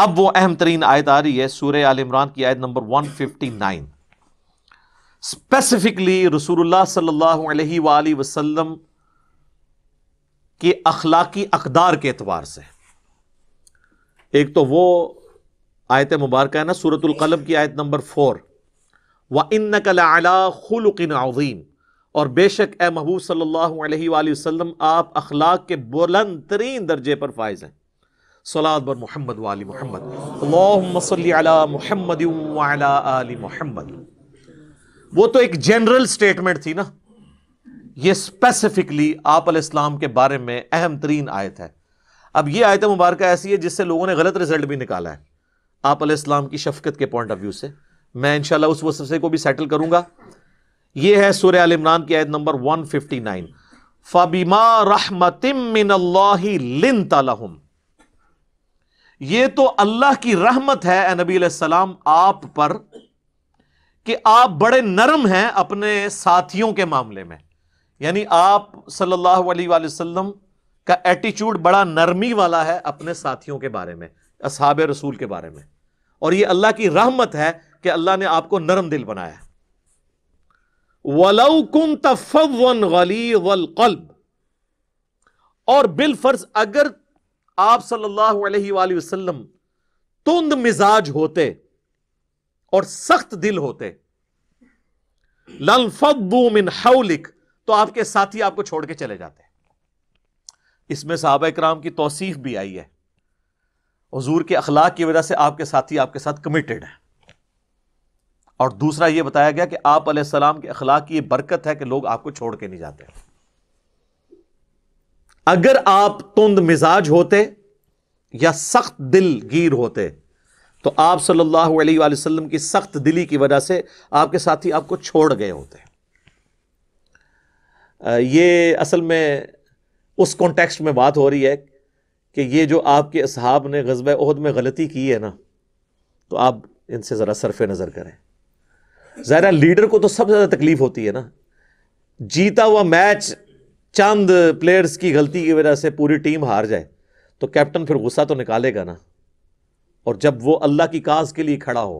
अब वो अहम तरीन आयत आ रही है सूर्य आल इमरान की आयत नंबर 159 स्पेसिफिकली रसूलुल्लाह सल्लल्लाहु अलैहि वसल्लम अखलाकी अकदार के एतबार से एक तो वो आयत मुबारक है ना सूरतुल्कलम की आयत नंबर फोर व इन कला खुलकिन अजीम और बेशक ए महबूब सल्लल्लाहु अलैहि आप अखलाक के बुलंद तरीन दर्जे पर फायज हैं सलाद बर मोहम्मद वाली मोहम्मद मोहम्मद आली मोहम्मद वो तो एक जनरल स्टेटमेंट थी ना ये स्पेसिफिकली आप इस्लाम के बारे में अहम तरीन आयत है अब ये आयत मुबारक ऐसी है जिससे लोगों ने गलत रिजल्ट भी निकाला है आप इस्लाम की शफकत के पॉइंट ऑफ व्यू से मैं इनशाला उस वसफे को भी सेटल करूंगा ये है सूर आल इमरान की आयत नंबर वन फिफ्टी नाइन फबीमा रहमतिम मिन लिन तलहुम ये तो अल्लाह की रहमत है नबी सलाम आप पर कि आप बड़े नरम हैं अपने साथियों के मामले में यानी आप सल्लल्लाहु अलैहि वसल्लम का एटीट्यूड बड़ा नरमी वाला है अपने साथियों के बारे में असहाब रसूल के बारे में और ये अल्लाह की रहमत है कि अल्लाह ने आपको नरम दिल बनाया वलौकुम तफवन गली वल कल्ब और बिलफर्ज अगर आप सल्लल्लाहु अलैहि वसल्लम तुंद मिजाज होते और सख्त दिल होते मिन हौलिक तो आपके साथी आपको छोड़ के चले जाते इसमें साहब कराम की तोसीफ भी आई है हजूर के अखलाक की वजह से आपके साथी आपके साथ कमिटेड है और दूसरा यह बताया गया कि आप सलाम के अखलाक की ये बरकत है कि लोग आपको छोड़ के नहीं जाते अगर आप तुंद मिजाज होते या सख्त दिल गिर होते तो आप सल्लल्लाहु अलैहि वसल्लम की सख्त दिली की वजह से आपके साथी आपको छोड़ गए होते ये असल में उस कॉन्टेक्स्ट में बात हो रही है कि ये जो आपके असहाब ने गजब अहद में गलती की है ना तो आप इनसे ज़रा सरफे नज़र करें ज़रा लीडर को तो सबसे ज़्यादा तकलीफ़ होती है ना जीता हुआ मैच चंद प्लेयर्स की गलती की वजह से पूरी टीम हार जाए तो कैप्टन फिर गुस्सा तो निकालेगा ना और जब वो अल्लाह की काज के लिए खड़ा हो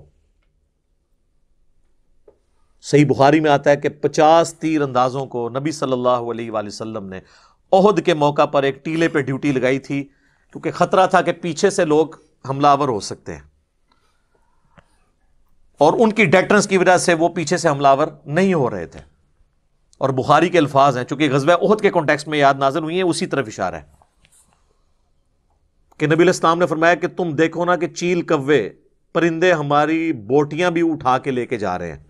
सही बुखारी में आता है कि पचास तीर अंदाजों को नबी सल्लल्लाहु अलैहि वसल्लम ने ओहद के मौका पर एक टीले पे ड्यूटी लगाई थी क्योंकि खतरा था कि पीछे से लोग हमलावर हो सकते हैं और उनकी डेटरेंस की वजह से वो पीछे से हमलावर नहीं हो रहे थे और बुखारी के अल्फाज हैं चूंकि गजब उहद के कॉन्टेक्स्ट में याद नाजर हुई है उसी तरफ इशारा है कि नबी इस्लाम ने फरमाया कि तुम देखो ना कि चील कव्वे परिंदे हमारी बोटियां भी उठा के लेके जा रहे हैं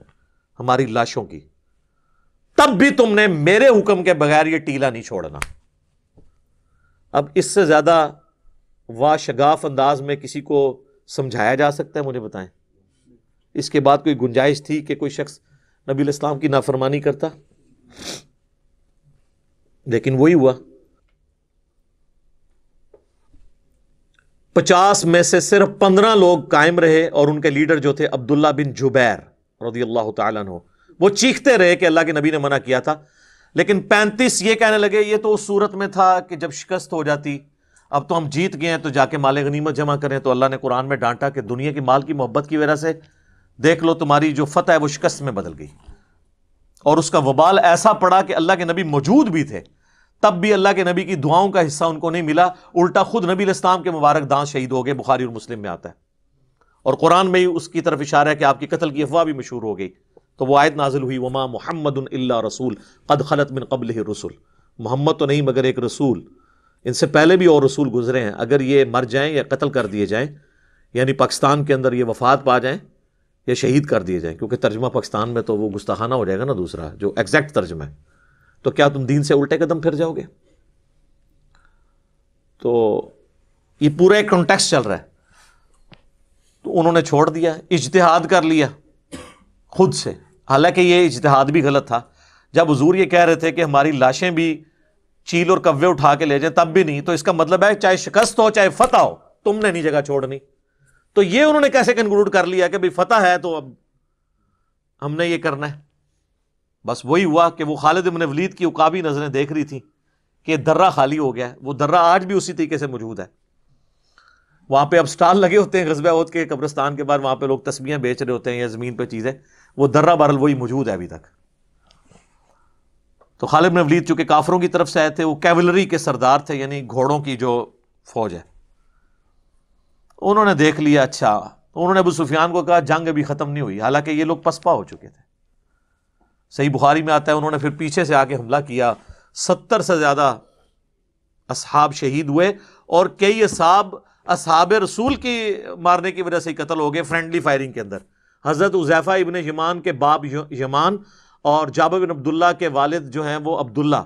हमारी लाशों की तब भी तुमने मेरे हुक्म के बगैर ये टीला नहीं छोड़ना अब इससे ज्यादा वा शगाफ अंदाज में किसी को समझाया जा सकता है मुझे बताएं इसके बाद कोई गुंजाइश थी कि कोई शख्स नबी इस्लाम की नाफरमानी करता लेकिन वही हुआ पचास में से सिर्फ पंद्रह लोग कायम रहे और उनके लीडर जो थे अब्दुल्ला बिन जुबैर रदी अल्लाह हो वो चीखते रहे कि अल्लाह के नबी ने मना किया था लेकिन पैंतीस ये कहने लगे ये तो उस सूरत में था कि जब शिकस्त हो जाती अब तो हम जीत गए हैं तो जाके माल गनीमत जमा करें तो अल्लाह ने कुरान में डांटा कि दुनिया की माल की मोहब्बत की वजह से देख लो तुम्हारी जो फतह है वो शिकस्त में बदल गई और उसका वबाल ऐसा पड़ा कि अल्लाह के नबी मौजूद भी थे तब भी अल्लाह के नबी की दुआओं का हिस्सा उनको नहीं मिला उल्टा खुद नबी इस्लाम के मुबारक दांत शहीद हो गए बुखारी और मुस्लिम में आता है और कुरान में ही उसकी तरफ इशारा है कि आपकी कतल की अफवाह भी मशहूर हो गई तो वह आयत नाजिल हुई वमा मोहम्मद रसूल कद खलत मिन कबल रसूल मोहम्मद तो नहीं मगर एक रसूल इनसे पहले भी और रसूल गुजरे हैं अगर ये मर जाएं या कत्ल कर दिए जाएं यानी पाकिस्तान के अंदर ये वफात पा जाएं या शहीद कर दिए जाएं क्योंकि तर्जमा पाकिस्तान में तो वो गुस्ताखाना हो जाएगा ना दूसरा जो एग्जैक्ट तर्जमा है तो क्या तुम दीन से उल्टे कदम फिर जाओगे तो ये पूरा एक कॉन्टेक्स्ट चल रहा है तो उन्होंने छोड़ दिया इजतहाद कर लिया खुद से हालांकि ये इजतहाद भी गलत था जब हजूर ये कह रहे थे कि हमारी लाशें भी चील और कव्वे उठा के ले जाए तब भी नहीं तो इसका मतलब है चाहे शिकस्त हो चाहे फतह हो तुमने नहीं जगह छोड़नी तो ये उन्होंने कैसे कंक्लूड कर लिया कि भाई फतेह है तो अब हमने ये करना है बस वही हुआ कि वो खालिद इबन वलीद की उकाबी नज़रें देख रही थी कि दर्रा खाली हो गया है वो दर्रा आज भी उसी तरीके से मौजूद है वहां पर अब स्टाल लगे होते हैं गजबा के कब्रस्तान के बाद वहां पर लोग तस्वीरें बेच रहे होते हैं या ज़मीन पर चीज़ें वो दर्रा बरल वही मौजूद है अभी तक तो खालिद नवलीद चूँकि काफरों की तरफ से आए थे वो कैवलरी के सरदार थे यानी घोड़ों की जो फौज है उन्होंने देख लिया अच्छा तो उन्होंने अबू सुफियान को कहा जंग अभी ख़त्म नहीं हुई हालांकि ये लोग पसपा हो चुके थे सही बुखारी में आता है उन्होंने फिर पीछे से आके हमला किया सत्तर से ज़्यादा असहाब शहीद हुए और कई असहाब असहाब रसूल की मारने की वजह से कत्ल हो गए फ्रेंडली फायरिंग के अंदर हज़रत उजैफ़ा इबन यमान के बाप यमान और जाब बिन अब्दुल्ला के वालिद जो हैं वो अब्दुल्ला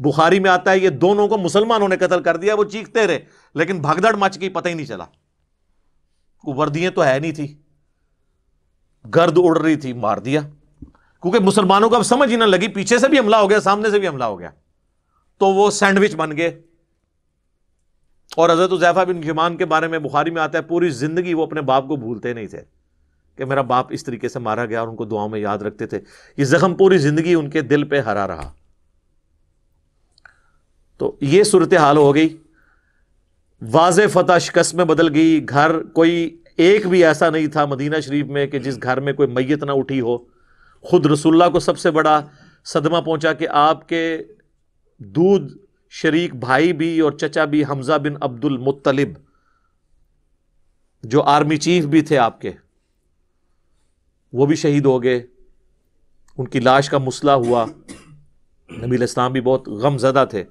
बुखारी में आता है ये दोनों को मुसलमानों ने कत्ल कर दिया वो चीखते रहे लेकिन भगदड़ मच गई पता ही नहीं चला वर्दियां तो है नहीं थी गर्द उड़ रही थी मार दिया क्योंकि मुसलमानों को अब समझ ही ना लगी पीछे से भी हमला हो गया सामने से भी हमला हो गया तो वो सैंडविच बन गए और हजरत उजैफा बिन जुमान के बारे में बुखारी में आता है पूरी ज़िंदगी वो अपने बाप को भूलते नहीं थे कि मेरा बाप इस तरीके से मारा गया और उनको दुआओं में याद रखते थे ये ज़ख्म पूरी ज़िंदगी उनके दिल पे हरा रहा तो ये सूरत हाल हो गई वाज फतः शिकस्त में बदल गई घर कोई एक भी ऐसा नहीं था मदीना शरीफ में कि जिस घर में कोई मैयत ना उठी हो खुद रसुल्ला को सबसे बड़ा सदमा पहुंचा कि आपके दूध शरीक भाई भी और चचा भी हमजा बिन अब्दुल मुत्तलिब जो आर्मी चीफ भी थे आपके वो भी शहीद हो गए उनकी लाश का मुसला हुआ नबील इस्लाम भी बहुत गमजदा थे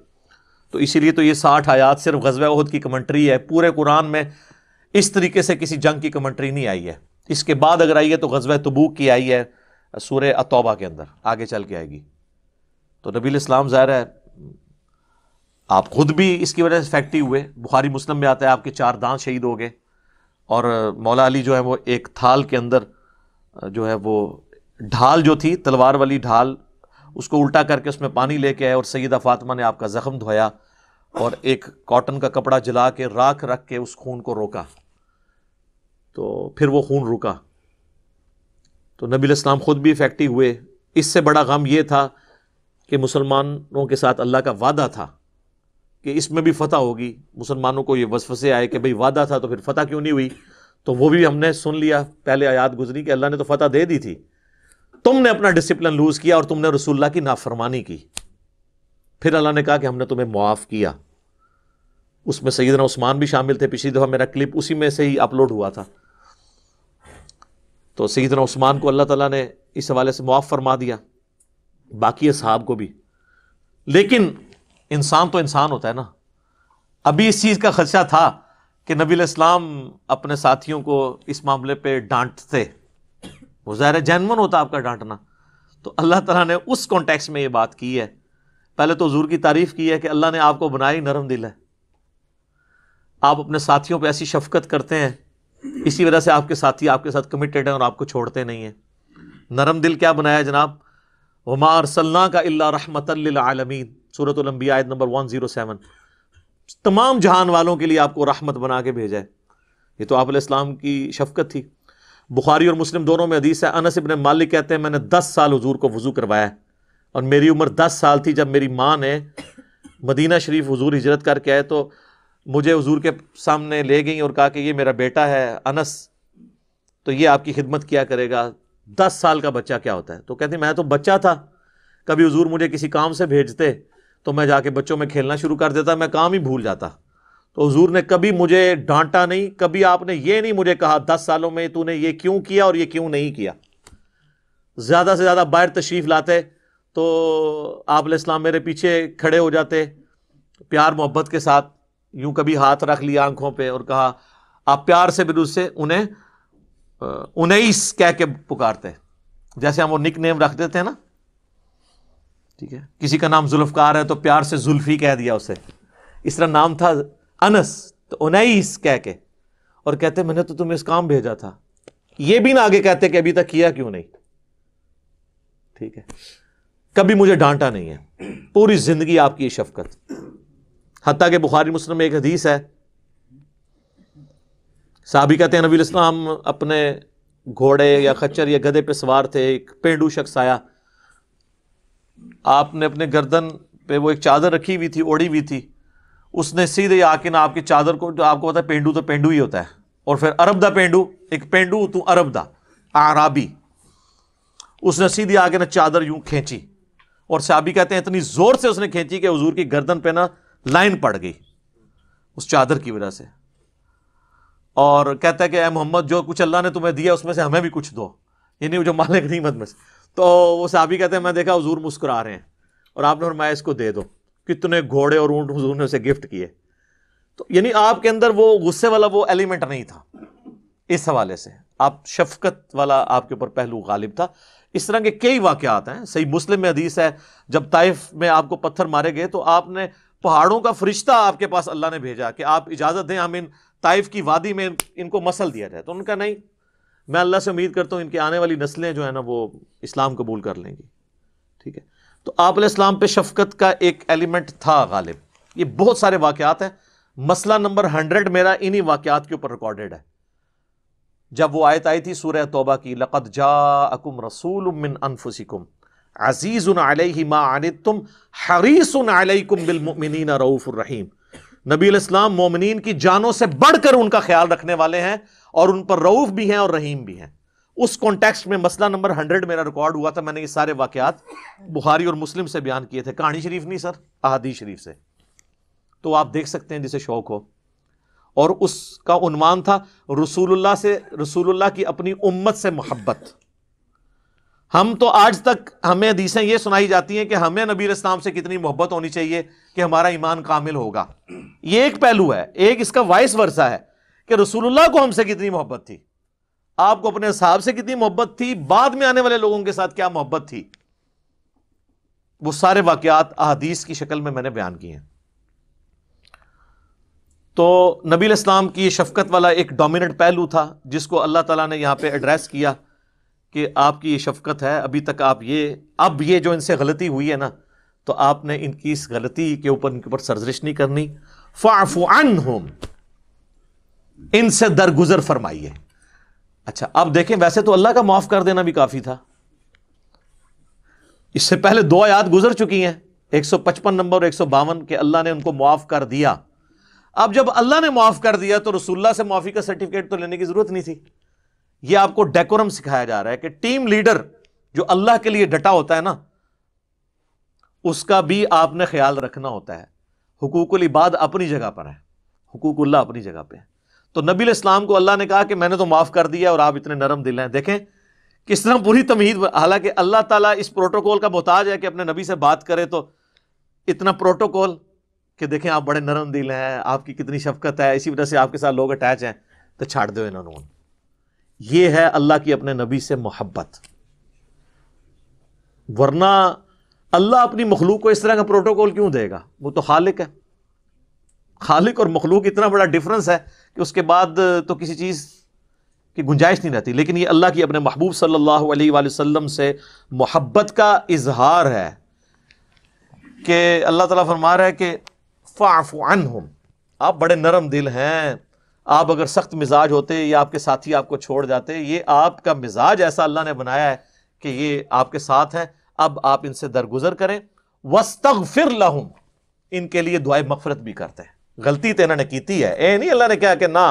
तो इसीलिए तो ये साठ आयात सिर्फ गजब उहद की कमेंट्री है पूरे कुरान में इस तरीके से किसी जंग की कमेंट्री नहीं आई है इसके बाद अगर आई है तो गजब तबूक की आई है सूर अतौबा के अंदर आगे चल के आएगी तो नबील इस्लाम ज़ाहिर है आप खुद भी इसकी वजह से फैक्टिव हुए बुखारी मुस्लिम में आता है आपके चार दांत शहीद हो गए और मौला अली जो है वो एक थाल के अंदर जो है वो ढाल जो थी तलवार वाली ढाल उसको उल्टा करके उसमें पानी लेके आए और सईदा फातिमा ने आपका जख्म धोया और एक कॉटन का कपड़ा जला के राख रख के उस खून को रोका तो फिर वो खून रुका तो नबी इस्लाम ख़ुद भी इफ़ेक्टिव हुए इससे बड़ा गम ये था कि मुसलमानों के साथ अल्लाह का वादा था कि इसमें भी फतह होगी मुसलमानों को ये वसफसे आए कि भाई वादा था तो फिर फतह क्यों नहीं हुई तो वो भी हमने सुन लिया पहले आयात गुजरी कि अल्लाह ने तो फतह दे दी थी तुमने अपना डिसिप्लिन लूज किया और तुमने रसुल्ला की नाफरमानी की फिर अल्लाह ने कहा कि हमने तुम्हें मुआफ़ किया उसमें सईदना उस्मान भी शामिल थे पिछली दफ़ा मेरा क्लिप उसी में से ही अपलोड हुआ था तो सईदना उस्मान को अल्लाह ताला ने इस हवाले से मुआफ़ फरमा दिया बाकी साहब को भी लेकिन इंसान तो इंसान होता है ना अभी इस चीज़ का खदशा था कि नबी इस्लाम अपने साथियों को इस मामले पे डांटते वो ज़ाहिर जैनमन होता आपका डांटना तो अल्लाह तला ने उस कॉन्टेक्स्ट में ये बात की है पहले तो हजूर की तारीफ़ की है कि अल्लाह ने आपको बनाया ही नरम दिल है आप अपने साथियों पर ऐसी शफकत करते हैं इसी वजह से आपके साथी आपके साथ कमिटेड हैं और आपको छोड़ते नहीं हैं नरम दिल क्या बनाया जनाब उमार सल्ला का अल्ला सूरत सूरतलम्बी आयत नंबर वन जीरो सेवन तमाम जहान वालों के लिए आपको रहमत बना के भेजा है ये तो आप इस्लाम की शफकत थी बुखारी और मुस्लिम दोनों में हदीस है अनस इबन मालिक कहते हैं मैंने दस साल हजूर को वज़ू करवाया और मेरी उम्र दस साल थी जब मेरी माँ ने मदीना शरीफ हजूर हिजरत करके आए तो मुझे हजूर के सामने ले गई और कहा कि ये मेरा बेटा है अनस तो ये आपकी खिदमत क्या करेगा दस साल का बच्चा क्या होता है तो कहती मैं तो बच्चा था कभी हजूर मुझे किसी काम से भेजते तो मैं जाके बच्चों में खेलना शुरू कर देता मैं काम ही भूल जाता तो हजूर ने कभी मुझे डांटा नहीं कभी आपने ये नहीं मुझे कहा दस सालों में तूने ये क्यों किया और ये क्यों नहीं किया ज़्यादा से ज़्यादा बाहर तशरीफ़ लाते तो आप इस्लाम मेरे पीछे खड़े हो जाते प्यार मोहब्बत के साथ यूं कभी हाथ रख लिया आंखों पर और कहा आप प्यार से बिरुद से उन्हें उन्हें उन्नीस कह के पुकारते जैसे हम वो निक नेम रख देते हैं ना ठीक है किसी का नाम जुल्फकार है तो प्यार से जुल्फी कह दिया उसे इस तरह नाम था अनस तो उनईस कह के और कहते मैंने तो तुम्हें इस काम भेजा था ये भी ना आगे कहते कि अभी तक किया क्यों नहीं ठीक है कभी मुझे डांटा नहीं है पूरी जिंदगी आपकी शफकत हती के बुखारी मुस्लिम एक हदीस है साहबी कहते हैं नबी इस्लाम अपने घोड़े या खच्चर या गधे पे सवार थे एक पेंडू शख्स आया आपने अपने गर्दन पे वो एक चादर रखी हुई थी ओढ़ी हुई थी उसने सीधे आके ना आपकी चादर को जो आपको पता है पेंडू तो पेंडू ही होता है और फिर अरब दा पेंडू एक पेंडू तू अरब दा आराबी उसने सीधे आके ना चादर यूं खींची और साबी कहते हैं इतनी जोर से उसने खींची कि हजूर की गर्दन पे ना लाइन पड़ गई उस चादर की वजह से और कहता है कि ए मोहम्मद जो कुछ अल्लाह ने तुम्हें दिया उसमें से हमें भी कुछ दो यानी जो मालिक नहीं मत में से तो वो सहाबी कहते हैं मैं देखा हजूर मुस्कुरा रहे हैं और आपने फरमाया इसको दे दो कितने घोड़े और ऊंट ने उसे गिफ्ट किए तो यानी आपके अंदर वो गुस्से वाला वो एलिमेंट नहीं था इस हवाले से आप शफकत वाला आपके ऊपर पहलू गालिब था इस तरह के कई वाकत हैं सही मुस्लिम में हदीस है जब ताइफ में आपको पत्थर मारे गए तो आपने पहाड़ों का फरिश्ता आपके पास अल्लाह ने भेजा कि आप इजाज़त दें हम इन ताइफ की वादी में इनको मसल दिया जाए तो उनका नहीं मैं अल्लाह से उम्मीद करता हूँ इनकी आने वाली नस्लें जो है ना वो इस्लाम कबूल कर लेंगी ठीक है तो आप इस्लाम पे शफकत का एक एलिमेंट था गालिब ये बहुत सारे वाक़ात हैं मसला नंबर हंड्रेड मेरा इन्हीं वाक़ात के ऊपर रिकॉर्डेड है जब वो आयत आई थी सूर्य तोबा की लकत जा अकुम रसूल मिन अनफुसिकुम अजीज़ अलैहि मा आनितुम हरीस अलैकुम बिलमुमिनीन रऊफ़ुर्रहीम नबी इस्लाम मोमिनीन की जानों से बढ़कर उनका ख्याल रखने वाले हैं और उन पर रऊफ़ भी हैं और रहीम भी हैं उस कॉन्टेक्स्ट में मसला नंबर हंड्रेड मेरा रिकॉर्ड हुआ था मैंने ये सारे वाकयात बुहारी और मुस्लिम से बयान किए थे कहानी शरीफ नहीं सर अहादी शरीफ से तो आप देख सकते हैं जिसे शौक हो और उसका उन्वान था रसूलुल्लाह से रसूलुल्लाह की अपनी उम्मत से मोहब्बत हम तो आज तक हमें हदीसें ये सुनाई जाती हैं कि हमें नबी इस्लाम से कितनी मोहब्बत होनी चाहिए कि हमारा ईमान कामिल होगा ये एक पहलू है एक इसका वाइस वर्षा है कि रसूलुल्लाह को हमसे कितनी मोहब्बत थी आपको अपने साहब से कितनी मोहब्बत थी बाद में आने वाले लोगों के साथ क्या मोहब्बत थी वो सारे वाकयात अहदीस की शक्ल में मैंने बयान किए हैं तो नबी इस्लाम की शफकत वाला एक डोमिनेंट पहलू था जिसको अल्लाह तला ने यहां पर एड्रेस किया कि आपकी ये शफकत है अभी तक आप ये अब ये जो इनसे गलती हुई है ना तो आपने इनकी इस गलती के ऊपर इनके ऊपर सर्जरिश नहीं करनी फ़ाफ़ुअन होम इनसे दरगुजर फरमाइए अच्छा अब देखें वैसे तो अल्लाह का माफ़ कर देना भी काफ़ी था इससे पहले दो याद गुजर चुकी हैं 155 नंबर और एक सौ बावन के अल्लाह ने उनको माफ कर दिया अब जब अल्लाह ने माफ कर दिया तो रसुल्ला से माफी का सर्टिफिकेट तो लेने की ज़रूरत नहीं थी ये आपको डेकोरम सिखाया जा रहा है कि टीम लीडर जो अल्लाह के लिए डटा होता है ना उसका भी आपने ख्याल रखना होता है हकूकुल इबाद अपनी जगह पर है हकूकुल्ला अपनी जगह पर है तो नबी इस्लाम को अल्लाह ने कहा कि मैंने तो माफ़ कर दिया और आप इतने नरम दिल हैं देखें किस तरह पूरी तमीद हालांकि अल्लाह ताला इस प्रोटोकॉल का मोहताज है कि अपने नबी से बात करे तो इतना प्रोटोकॉल कि देखें आप बड़े नरम दिल हैं आपकी कितनी शफकत है इसी वजह से आपके साथ लोग अटैच हैं तो छाड़ दो इन्होंने ये है अल्लाह की अपने नबी से मोहब्बत वरना अल्लाह अपनी मखलूक को इस तरह का प्रोटोकॉल क्यों देगा वो तो खालिक है खालिक और मखलूक इतना बड़ा डिफरेंस है कि उसके बाद तो किसी चीज़ की गुंजाइश नहीं रहती लेकिन ये अल्लाह की अपने महबूब सल्लल्लाहु अलैहि वसल्लम से मोहब्बत का इजहार है कि अल्लाह ताला फरमा रहा है कि फ़ाफ़ान हम आप बड़े नरम दिल हैं आप अगर सख्त मिजाज होते या आपके साथी आपको छोड़ जाते ये आपका मिजाज ऐसा अल्लाह ने बनाया है कि ये आपके साथ हैं अब आप इनसे दरगुजर करें वस्तफ़िर लहम इनके लिए दुआए मफ़रत भी करते हैं गलती तो इन्होंने की है ए नहीं अल्लाह ने कहा कि ना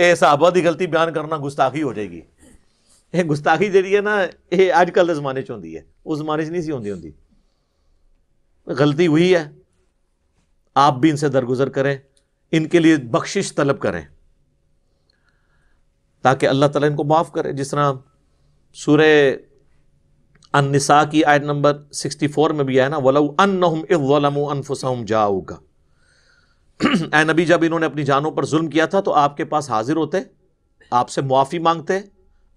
ये साहबा की गलती बयान करना गुस्ताखी हो जाएगी ये गुस्ताखी जी है ना ये ਅੱਜ जमाने होंगी है उस जमाने नहीं सी ਜ਼ਮਾਨੇ होंगी गलती हुई है आप भी इनसे दरगुजर करें इनके लिए बख्शिश तलब करें ताकि अल्लाह ताला इनको माफ़ करे जिस तरह सूर्य अनसा की आयत नंबर 64 में भी आया ना वलऊ अन नहम इज़लमु जाऊगा ए नबी जब इन्होंने अपनी जानों पर जुल्म किया था तो आपके पास हाजिर होते आपसे मुआफ़ी मांगते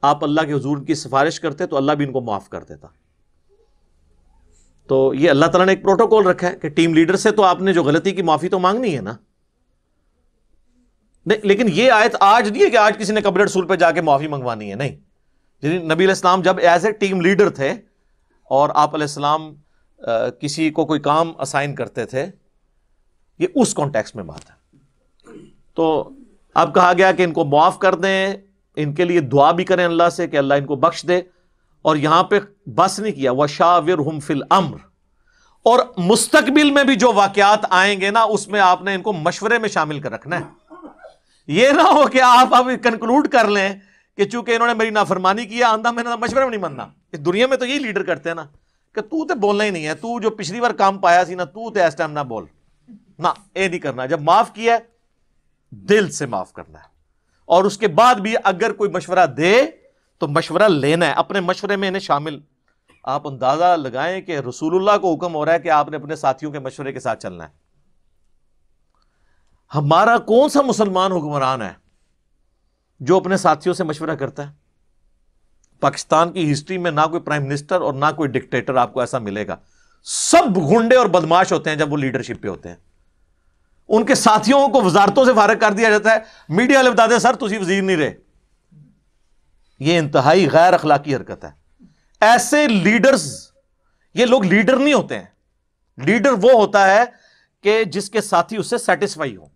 आप अल्लाह के हजूर की सिफारिश करते तो अल्लाह भी इनको माफ़ कर देता तो ये अल्लाह तला ने एक प्रोटोकॉल रखा है कि टीम लीडर से तो आपने जो गलती की माफ़ी तो मांगनी है ना नहीं लेकिन ये आयत आज नहीं है कि आज किसी ने कबरेट सूल पर जाके माफ़ी मंगवानी है नहीं यानी नबी इस्लाम जब एज ए टीम लीडर थे और आप किसी को कोई काम असाइन करते थे ये उस कॉन्टेक्स्ट में बात है तो अब कहा गया कि इनको माफ कर दें इनके लिए दुआ भी करें अल्लाह से कि अल्लाह इनको बख्श दे और यहां पे बस नहीं किया वह शाविर हम फिल अम्र और मुस्तकबिल में भी जो वाकयात आएंगे ना उसमें आपने इनको मशवरे में शामिल कर रखना है ये ना हो कि आप अब कंक्लूड कर लें कि चूंकि इन्होंने मेरी नाफरमानी किया आंधा मैंने मशवरे में नहीं मनना इस दुनिया में तो यही लीडर करते हैं ना कि तू तो बोलना ही नहीं है तू जो पिछली बार काम पाया सी ना तू तो इस टाइम ना बोल ना ये नहीं करना जब माफ किया दिल से माफ करना है और उसके बाद भी अगर कोई मशवरा दे तो मशवरा लेना है अपने मशवरे में इन्हें शामिल आप अंदाजा लगाएं कि रसूलुल्लाह को हुक्म हो रहा है कि आपने अपने साथियों के मशवरे के साथ चलना है हमारा कौन सा मुसलमान हुक्मरान है जो अपने साथियों से मशवरा करता है पाकिस्तान की हिस्ट्री में ना कोई प्राइम मिनिस्टर और ना कोई डिक्टेटर आपको ऐसा मिलेगा सब गुंडे और बदमाश होते हैं जब वो लीडरशिप पे होते हैं उनके साथियों को वजारतों से फारग कर दिया जाता है मीडिया वाले बताते सर तुम वजीर नहीं रहे ये इंतहाई गैर अखलाकी हरकत है ऐसे लीडर्स ये लोग लीडर नहीं होते हैं लीडर वो होता है कि जिसके साथी उससे सेटिस्फाई हो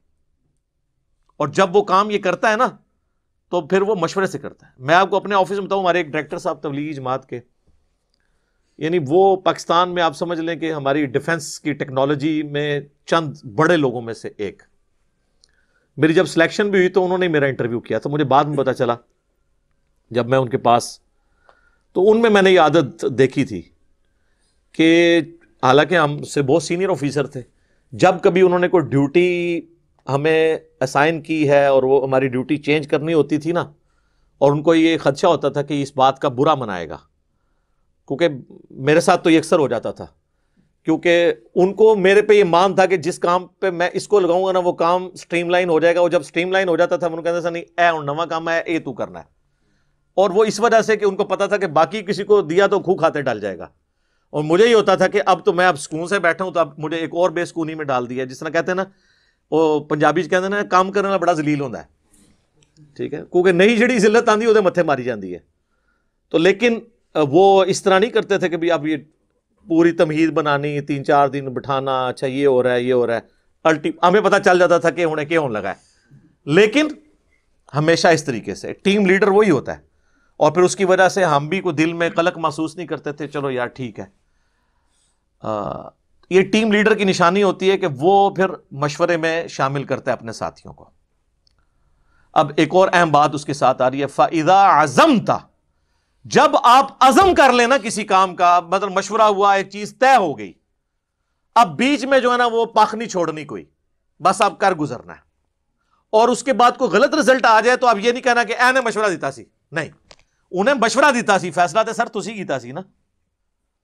और जब वो काम ये करता है ना तो फिर वो मशवरे से करता है मैं आपको अपने ऑफिस में बताऊं हमारे एक डायरेक्टर साहब तबलीगी जमात के यानी वो पाकिस्तान में आप समझ लें कि हमारी डिफेंस की टेक्नोलॉजी में चंद बड़े लोगों में से एक मेरी जब सिलेक्शन भी हुई तो उन्होंने मेरा इंटरव्यू किया तो मुझे बाद में पता चला जब मैं उनके पास तो उनमें मैंने ये आदत देखी थी कि हालांकि हमसे बहुत सीनियर ऑफिसर थे जब कभी उन्होंने कोई ड्यूटी हमें असाइन की है और वो हमारी ड्यूटी चेंज करनी होती थी ना और उनको ये खदशा होता था कि इस बात का बुरा मनाएगा क्योंकि मेरे साथ तो ये अक्सर हो जाता था क्योंकि उनको मेरे पे ये मान था कि जिस काम पे मैं इसको लगाऊंगा ना वो काम स्ट्रीमलाइन हो जाएगा वो जब स्ट्रीमलाइन हो जाता था उनको कहते था नहीं ऐ नवा काम है ए तू करना है और वो इस वजह से कि उनको पता था कि बाकी किसी को दिया तो खू खाते डाल जाएगा और मुझे ये होता था कि अब तो मैं अब सुकून से बैठा हूँ तो अब मुझे एक और बेसकूनी में डाल दिया जिस तरह कहते हैं ना वो पंजाबी कहते हैं ना काम करने बड़ा जलील होता है ठीक है क्योंकि नई जी जिलत आती वे मत्थे मारी जाती है तो लेकिन वो इस तरह नहीं करते थे कि भाई आप ये पूरी तमहीद बनानी तीन चार दिन बिठाना अच्छा ये हो रहा है ये हो रहा है अल्टी हमें पता चल जाता था कि उन्हें होने लगा है लेकिन हमेशा इस तरीके से टीम लीडर वही होता है और फिर उसकी वजह से हम भी को दिल में कलक महसूस नहीं करते थे चलो यार ठीक है आ, ये टीम लीडर की निशानी होती है कि वो फिर मशवरे में शामिल करता है अपने साथियों को अब एक और अहम बात उसके साथ आ रही है फ़ाइदा आजम था जब आप अजम कर लेना किसी काम का मतलब मशवरा हुआ एक चीज तय हो गई अब बीच में जो है ना वो पाखनी छोड़नी कोई बस आप कर गुजरना है और उसके बाद कोई गलत रिजल्ट आ जाए तो आप यह नहीं कहना कि ऐने मशवरा दिता सी नहीं उन्हें मशवरा दिता सी फैसला तो सर तुम्हें कीता सी ना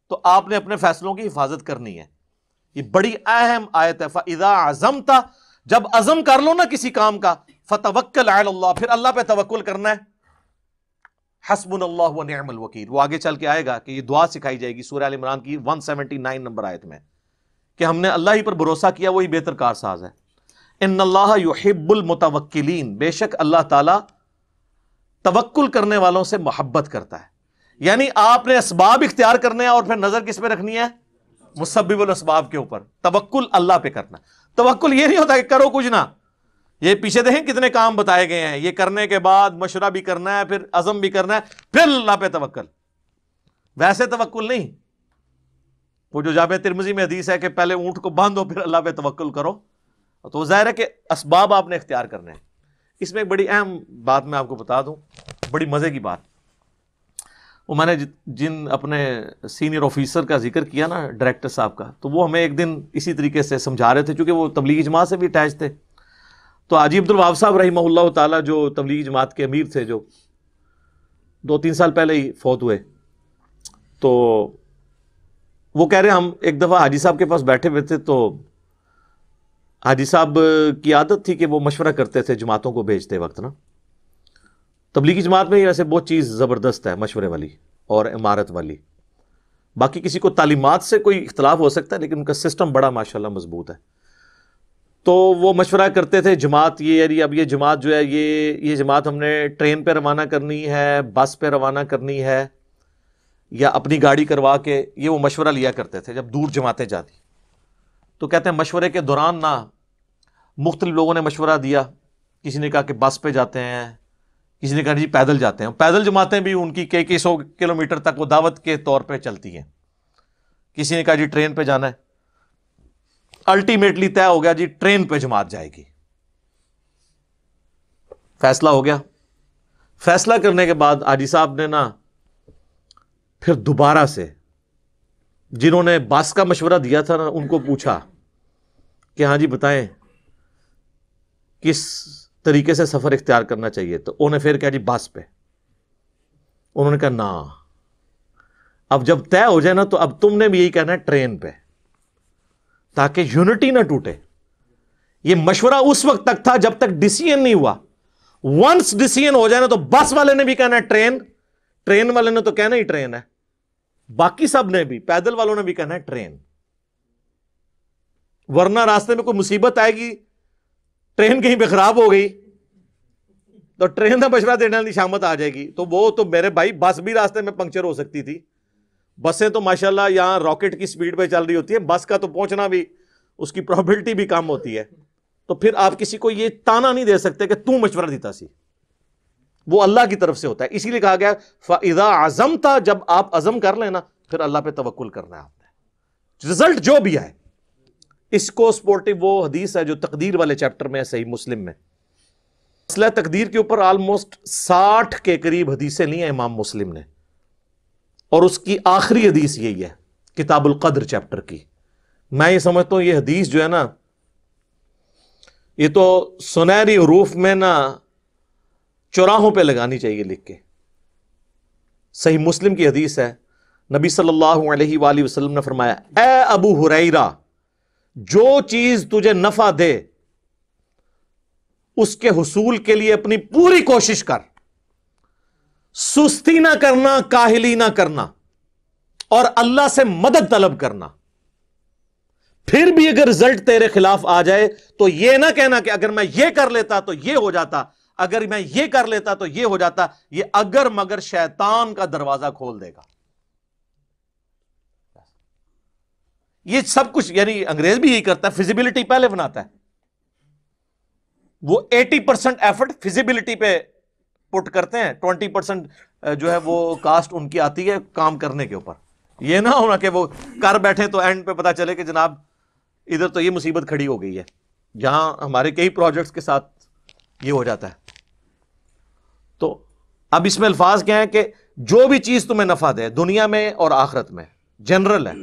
तो आपने अपने फैसलों की हिफाजत करनी है ये बड़ी अहम आयत है फ़ादा आजम था जब अजम कर लो ना किसी काम का फतवक्ल फिर अल्लाह पे तवक्ल करना है हसबुन अल्लाह नमल वकील वो आगे चल के आएगा कि ये दुआ सिखाई जाएगी सूर्य इमरान की 179 नंबर आयत में कि हमने अल्लाह ही पर भरोसा किया वही बेहतर कारसाज है इन अल्लाह युहिब्बुलमतवक्लिन बेशक अल्लाह ताला तवक्ल करने वालों से मोहब्बत करता है यानी आपने इसबाब इख्तियार करने हैं और फिर नजर किस पे रखनी है मुसबिबुल इसबाब के ऊपर तवक्ल अल्लाह पे करना तवक्ल ये नहीं होता कि करो कुछ ना ये पीछे देखें कितने काम बताए गए हैं ये करने के बाद मशुरा भी करना है फिर अजम भी करना है फिर अल्लाह पे तवक्ल वैसे तवक्ल नहीं वो जो जाम तिरमजी में हदीस है कि पहले ऊंट को बांधो फिर अल्लाह पे तवक्ल करो तो ज़ाहिर है कि इसबाब आपने इख्तियार करने हैं इसमें एक बड़ी अहम बात मैं आपको बता दूं बड़ी मज़े की बात वो मैंने जिन अपने सीनियर ऑफिसर का जिक्र किया ना डायरेक्टर साहब का तो वो हमें एक दिन इसी तरीके से समझा रहे थे क्योंकि वो तबलीगी जमात से भी अटैच थे तो आजी अब्दुल वाब साहब रही ताला जो तबलीगी जमात के अमीर थे जो दो तीन साल पहले ही फौत हुए तो वो कह रहे हम एक दफ़ा हाजी साहब के पास बैठे हुए थे तो हाजी साहब की आदत थी कि वो मशवरा करते थे जमातों को भेजते वक्त ना तबलीगी जमात में वैसे बहुत चीज़ ज़बरदस्त है मशवरे वाली और इमारत वाली बाकी किसी को तालीमत से कोई इख्तलाफ हो सकता है लेकिन उनका सिस्टम बड़ा माशाल्लाह मजबूत है तो वो मशवरा करते थे जमात ये यानी अब ये जमात जो है ये ये जमात हमने ट्रेन पे रवाना करनी है बस पे रवाना करनी है या अपनी गाड़ी करवा के ये वो मशवरा लिया करते थे जब दूर जमातें जाती तो कहते हैं मशवरे के दौरान ना मुख्तल लोगों ने मशवरा दिया किसी ने कहा कि बस पे जाते हैं किसी ने कहा जी पैदल जाते हैं पैदल जमातें भी उनकी कई कई सौ किलोमीटर तक वो दावत के तौर पर चलती हैं किसी ने कहा जी ट्रेन पर जाना है अल्टीमेटली तय हो गया जी ट्रेन पे जमात जाएगी फैसला हो गया फैसला करने के बाद आजी साहब ने ना फिर दोबारा से जिन्होंने बस का मशवरा दिया था ना उनको पूछा कि हाँ जी बताएं किस तरीके से सफ़र इख्तियार करना चाहिए तो उन्हें फिर कहा जी बस पे उन्होंने कहा ना अब जब तय हो जाए ना तो अब तुमने भी यही कहना है ट्रेन पे ताकि यूनिटी ना टूटे यह मशवरा उस वक्त तक था जब तक डिसीजन नहीं हुआ वंस डिसीजन हो जाए ना तो बस वाले ने भी कहना है ट्रेन ट्रेन वाले ने तो कहना ही ट्रेन है बाकी सब ने भी पैदल वालों ने भी कहना है ट्रेन वरना रास्ते में कोई मुसीबत आएगी ट्रेन कहीं पे खराब हो गई तो ट्रेन का मशवरा देने वाली शामत आ जाएगी तो वो तो मेरे भाई बस भी रास्ते में पंक्चर हो सकती थी बसें तो माशाल्लाह यहाँ रॉकेट की स्पीड पे चल रही होती है बस का तो पहुंचना भी उसकी प्रोबेबिलिटी भी कम होती है तो फिर आप किसी को ये ताना नहीं दे सकते कि तू मशवरा देता सी वो अल्लाह की तरफ से होता है इसीलिए कहा गया फाइदा आज़म था जब आप अज़म कर लेना फिर अल्लाह पे तवक्ल करना है आपने रिजल्ट जो भी आए इसको सपोर्टिव वो हदीस है जो तकदीर वाले चैप्टर में है सही मुस्लिम में मसला तकदीर के ऊपर ऑलमोस्ट साठ के करीब हदीसें ली हैं इमाम मुस्लिम ने और उसकी आखिरी हदीस यही है किताबुल कद्र चैप्टर की मैं ये समझता हूं ये हदीस जो है ना ये तो सुनहरी रूफ में ना चौराहों पे लगानी चाहिए लिख के सही मुस्लिम की हदीस है नबी सल्लल्लाहु अलैहि वसल्लम ने फरमाया ए अबू हुरैरा जो चीज तुझे नफा दे उसके हसूल के लिए अपनी पूरी कोशिश कर सुस्ती ना करना काहली ना करना और अल्लाह से मदद तलब करना फिर भी अगर रिजल्ट तेरे खिलाफ आ जाए तो यह ना कहना कि अगर मैं यह कर लेता तो यह हो जाता अगर मैं यह कर लेता तो यह हो जाता यह अगर मगर शैतान का दरवाजा खोल देगा यह सब कुछ यानी अंग्रेज भी यही करता है फिजिबिलिटी पहले बनाता है वो 80 परसेंट एफर्ट फिजिबिलिटी पे पुट करते हैं ट्वेंटी परसेंट जो है वो कास्ट उनकी आती है काम करने के ऊपर ये ना होना कि वो कर बैठे तो एंड पे पता चले कि जनाब इधर तो ये मुसीबत खड़ी हो गई है जहां हमारे कई प्रोजेक्ट्स के साथ ये हो जाता है तो अब इसमें अल्फाज क्या है कि जो भी चीज तुम्हें नफा दे दुनिया में और आखरत में जनरल है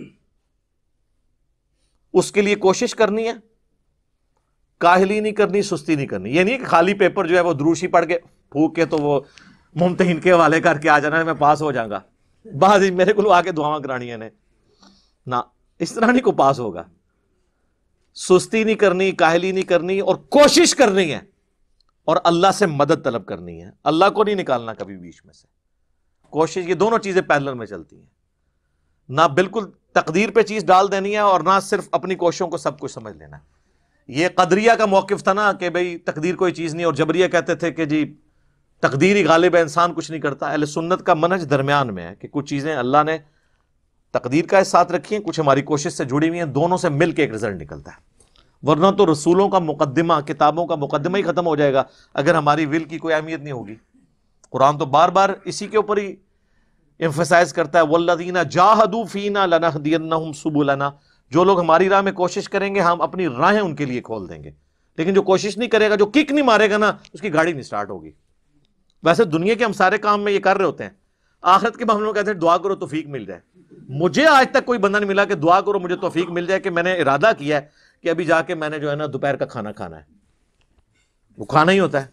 उसके लिए कोशिश करनी है काहली नहीं करनी सुस्ती नहीं करनी ये नहीं कि खाली पेपर जो है वो द्रूसी पढ़ के फूक के तो वो मुमते इनके वाले करके आ जाना मैं पास हो जाऊंगा बाद मेरे को आके दुआवा करानी ने ना इस तरह नहीं को पास होगा सुस्ती नहीं करनी काहली नहीं करनी और कोशिश करनी है और अल्लाह से मदद तलब करनी है अल्लाह को नहीं निकालना कभी बीच में से कोशिश ये दोनों चीजें पैदल में चलती हैं ना बिल्कुल तकदीर पे चीज डाल देनी है और ना सिर्फ अपनी कोशिशों को सब कुछ समझ लेना ये कदरिया का मौकफ था ना कि भाई तकदीर कोई चीज़ नहीं और जबरिया कहते थे कि जी तकदीरी गालिब इंसान कुछ नहीं करता अहल सुन्नत का मनहज दरमियान में है कि कुछ चीज़ें अल्लाह ने तकदीर का साथ रखी हैं कुछ हमारी कोशिश से जुड़ी हुई हैं दोनों से मिल के एक रिजल्ट निकलता है वरना तो रसूलों का मुकदमा किताबों का मुकदमा ही ख़त्म हो जाएगा अगर हमारी विल की कोई अहमियत नहीं होगी कुरान तो बार बार इसी के ऊपर ही एम्फोसाइज करता है वल्लदीना जाहदू फीना लना सुबुलना जो लोग हमारी राह में कोशिश करेंगे हम अपनी राहें उनके लिए खोल देंगे लेकिन जो कोशिश नहीं करेगा जो किक नहीं मारेगा ना उसकी गाड़ी नहीं स्टार्ट होगी वैसे दुनिया के हम सारे काम में ये कर रहे होते हैं आखिरत के हम लोग कहते हैं दुआ करो तोफीक मिल जाए मुझे आज तक कोई बंदा नहीं मिला कि दुआ करो मुझे तोफीक मिल जाए कि मैंने इरादा किया है कि अभी जाके मैंने जो है ना दोपहर का खाना खाना है वो खाना ही होता है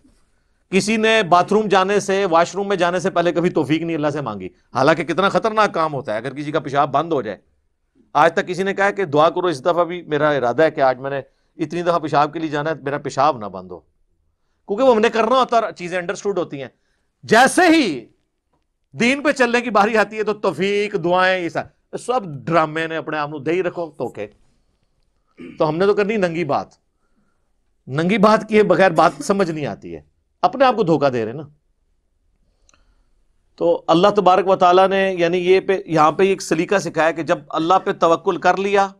किसी ने बाथरूम जाने से वॉशरूम में जाने से पहले कभी तोफीक नहीं अल्लाह से मांगी हालांकि कितना खतरनाक काम होता है अगर किसी का पेशाब बंद हो जाए आज तक किसी ने कहा कि दुआ करो इस दफ़ा भी मेरा इरादा है कि आज मैंने इतनी दफ़ा पेशाब के लिए जाना है मेरा पेशाब ना बंद हो क्योंकि वो हमने करना होता है चीजें अंडरस्टूड होती हैं जैसे ही दीन पे चलने की बारी आती है तो तोफीक दुआएं ये सब सब ड्रामे ने अपने आप दे ही रखो धोखे तो हमने तो करनी नंगी बात नंगी बात किए बगैर बात समझ नहीं आती है अपने आप को धोखा दे रहे ना तो अल्लाह तबारक व ने यानी ये पे यहां पे एक सलीका सिखाया कि जब अल्लाह पे तवक्कुल कर लिया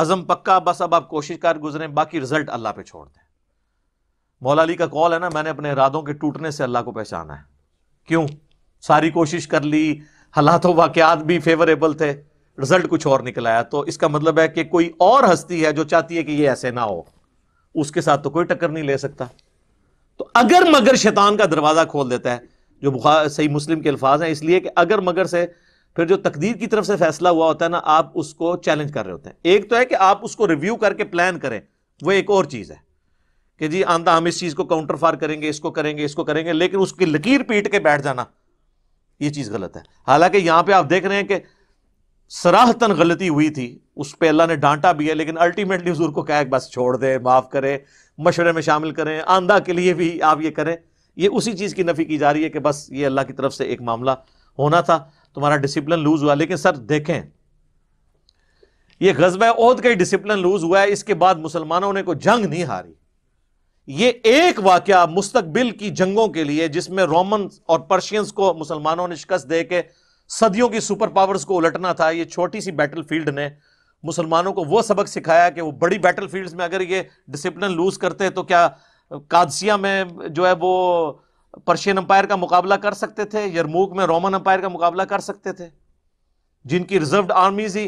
अज़म पक्का बस अब आप कोशिश कर गुजरें बाकी रिजल्ट अल्लाह पे छोड़ दें मौला अली का कॉल है ना मैंने अपने इरादों के टूटने से अल्लाह को पहचाना है क्यों सारी कोशिश कर ली हालातों वाक़ात भी फेवरेबल थे रिजल्ट कुछ और निकल आया तो इसका मतलब है कि कोई और हस्ती है जो चाहती है कि ये ऐसे ना हो उसके साथ तो कोई टक्कर नहीं ले सकता तो अगर मगर शैतान का दरवाज़ा खोल देता है जो बुखार सही मुस्लिम के अल्फाज हैं इसलिए कि अगर मगर से फिर जो तकदीर की तरफ से फैसला हुआ होता है ना आप उसको चैलेंज कर रहे होते हैं एक तो है कि आप उसको रिव्यू करके प्लान करें वो एक और चीज़ है कि जी आंदा हम इस चीज़ को काउंटर फार करेंगे इसको करेंगे इसको करेंगे लेकिन उसकी लकीर पीट के बैठ जाना ये चीज़ गलत है हालांकि यहां पे आप देख रहे हैं कि सराहतन गलती हुई थी उस पर अल्लाह ने डांटा भी है लेकिन अल्टीमेटली हजूर को कहा बस छोड़ दे माफ़ करें मशवरे में शामिल करें आंदा के लिए भी आप ये करें ये उसी चीज़ की नफ़ी की जा रही है कि बस ये अल्लाह की तरफ से एक मामला होना था तुम्हारा डिसिप्लिन लूज़ हुआ लेकिन सर देखें यह गजब ओहद का ही डिसिप्लिन लूज़ हुआ है इसके बाद मुसलमानों ने कोई जंग नहीं हारी ये एक वाक्य मुस्तकबिल की जंगों के लिए जिसमें रोमन और पर्शियंस को मुसलमानों ने शिकस्त दे के सदियों की सुपर पावर्स को उलटना था ये छोटी सी बैटल फील्ड ने मुसलमानों को वो सबक सिखाया कि वो बड़ी बैटल फील्ड में अगर ये डिसिप्लिन लूज करते तो क्या कादसिया में जो है वो पर्शियन अंपायर का मुकाबला कर सकते थे यरमूक में रोमन अंपायर का मुकाबला कर सकते थे जिनकी रिजर्व आर्मीज ही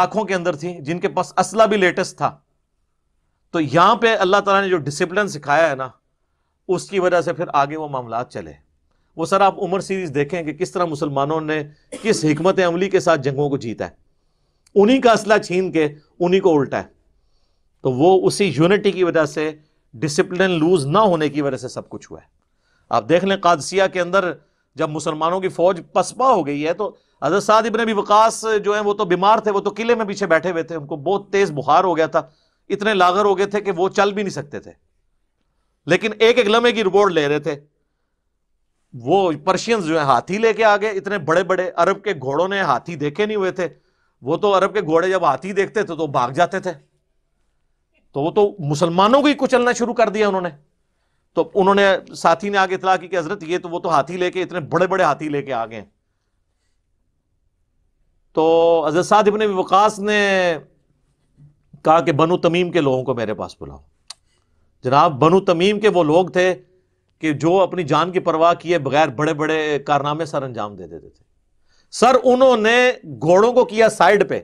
लाखों के अंदर थी जिनके पास असला भी लेटेस्ट था तो यहां पे अल्लाह तला ने जो डिसिप्लिन सिखाया है ना उसकी वजह से फिर आगे वो मामला चले वो सर आप उमर सीरीज देखें कि किस तरह मुसलमानों ने किस हमत अमली के साथ जंगों को जीता है उन्हीं का असला छीन के उन्हीं को उल्टा है तो वो उसी यूनिटी की वजह से डिसिप्लिन लूज ना होने की वजह से सब कुछ हुआ है आप देख लें कादसिया के अंदर जब मुसलमानों की फौज पसपा हो गई है तो अजर साद इबन भी वकास जो है वो तो बीमार थे वो तो किले में पीछे बैठे हुए थे उनको बहुत तेज बुखार हो गया था इतने लागर हो गए थे कि वो चल भी नहीं सकते थे लेकिन एक एक लम्हे की रिपोर्ट ले रहे थे वो पर्शियंस जो है हाथी लेके आ गए इतने बड़े बड़े अरब के घोड़ों ने हाथी देखे नहीं हुए थे वो तो अरब के घोड़े जब हाथी देखते थे तो भाग जाते थे तो वो तो मुसलमानों को ही कुचलना शुरू कर दिया उन्होंने तो उन्होंने साथी ने आगे इतला की हजरत ये तो वो तो हाथी लेके इतने बड़े बड़े हाथी लेके आ गए तो हजरत साद इबन वकास ने कहा कि बनु तमीम के लोगों को मेरे पास बुलाओ जनाब बनु तमीम के वो लोग थे कि जो अपनी जान की परवाह किए बगैर बड़े बड़े कारनामे सर अंजाम दे देते थे सर उन्होंने घोड़ों को किया साइड पे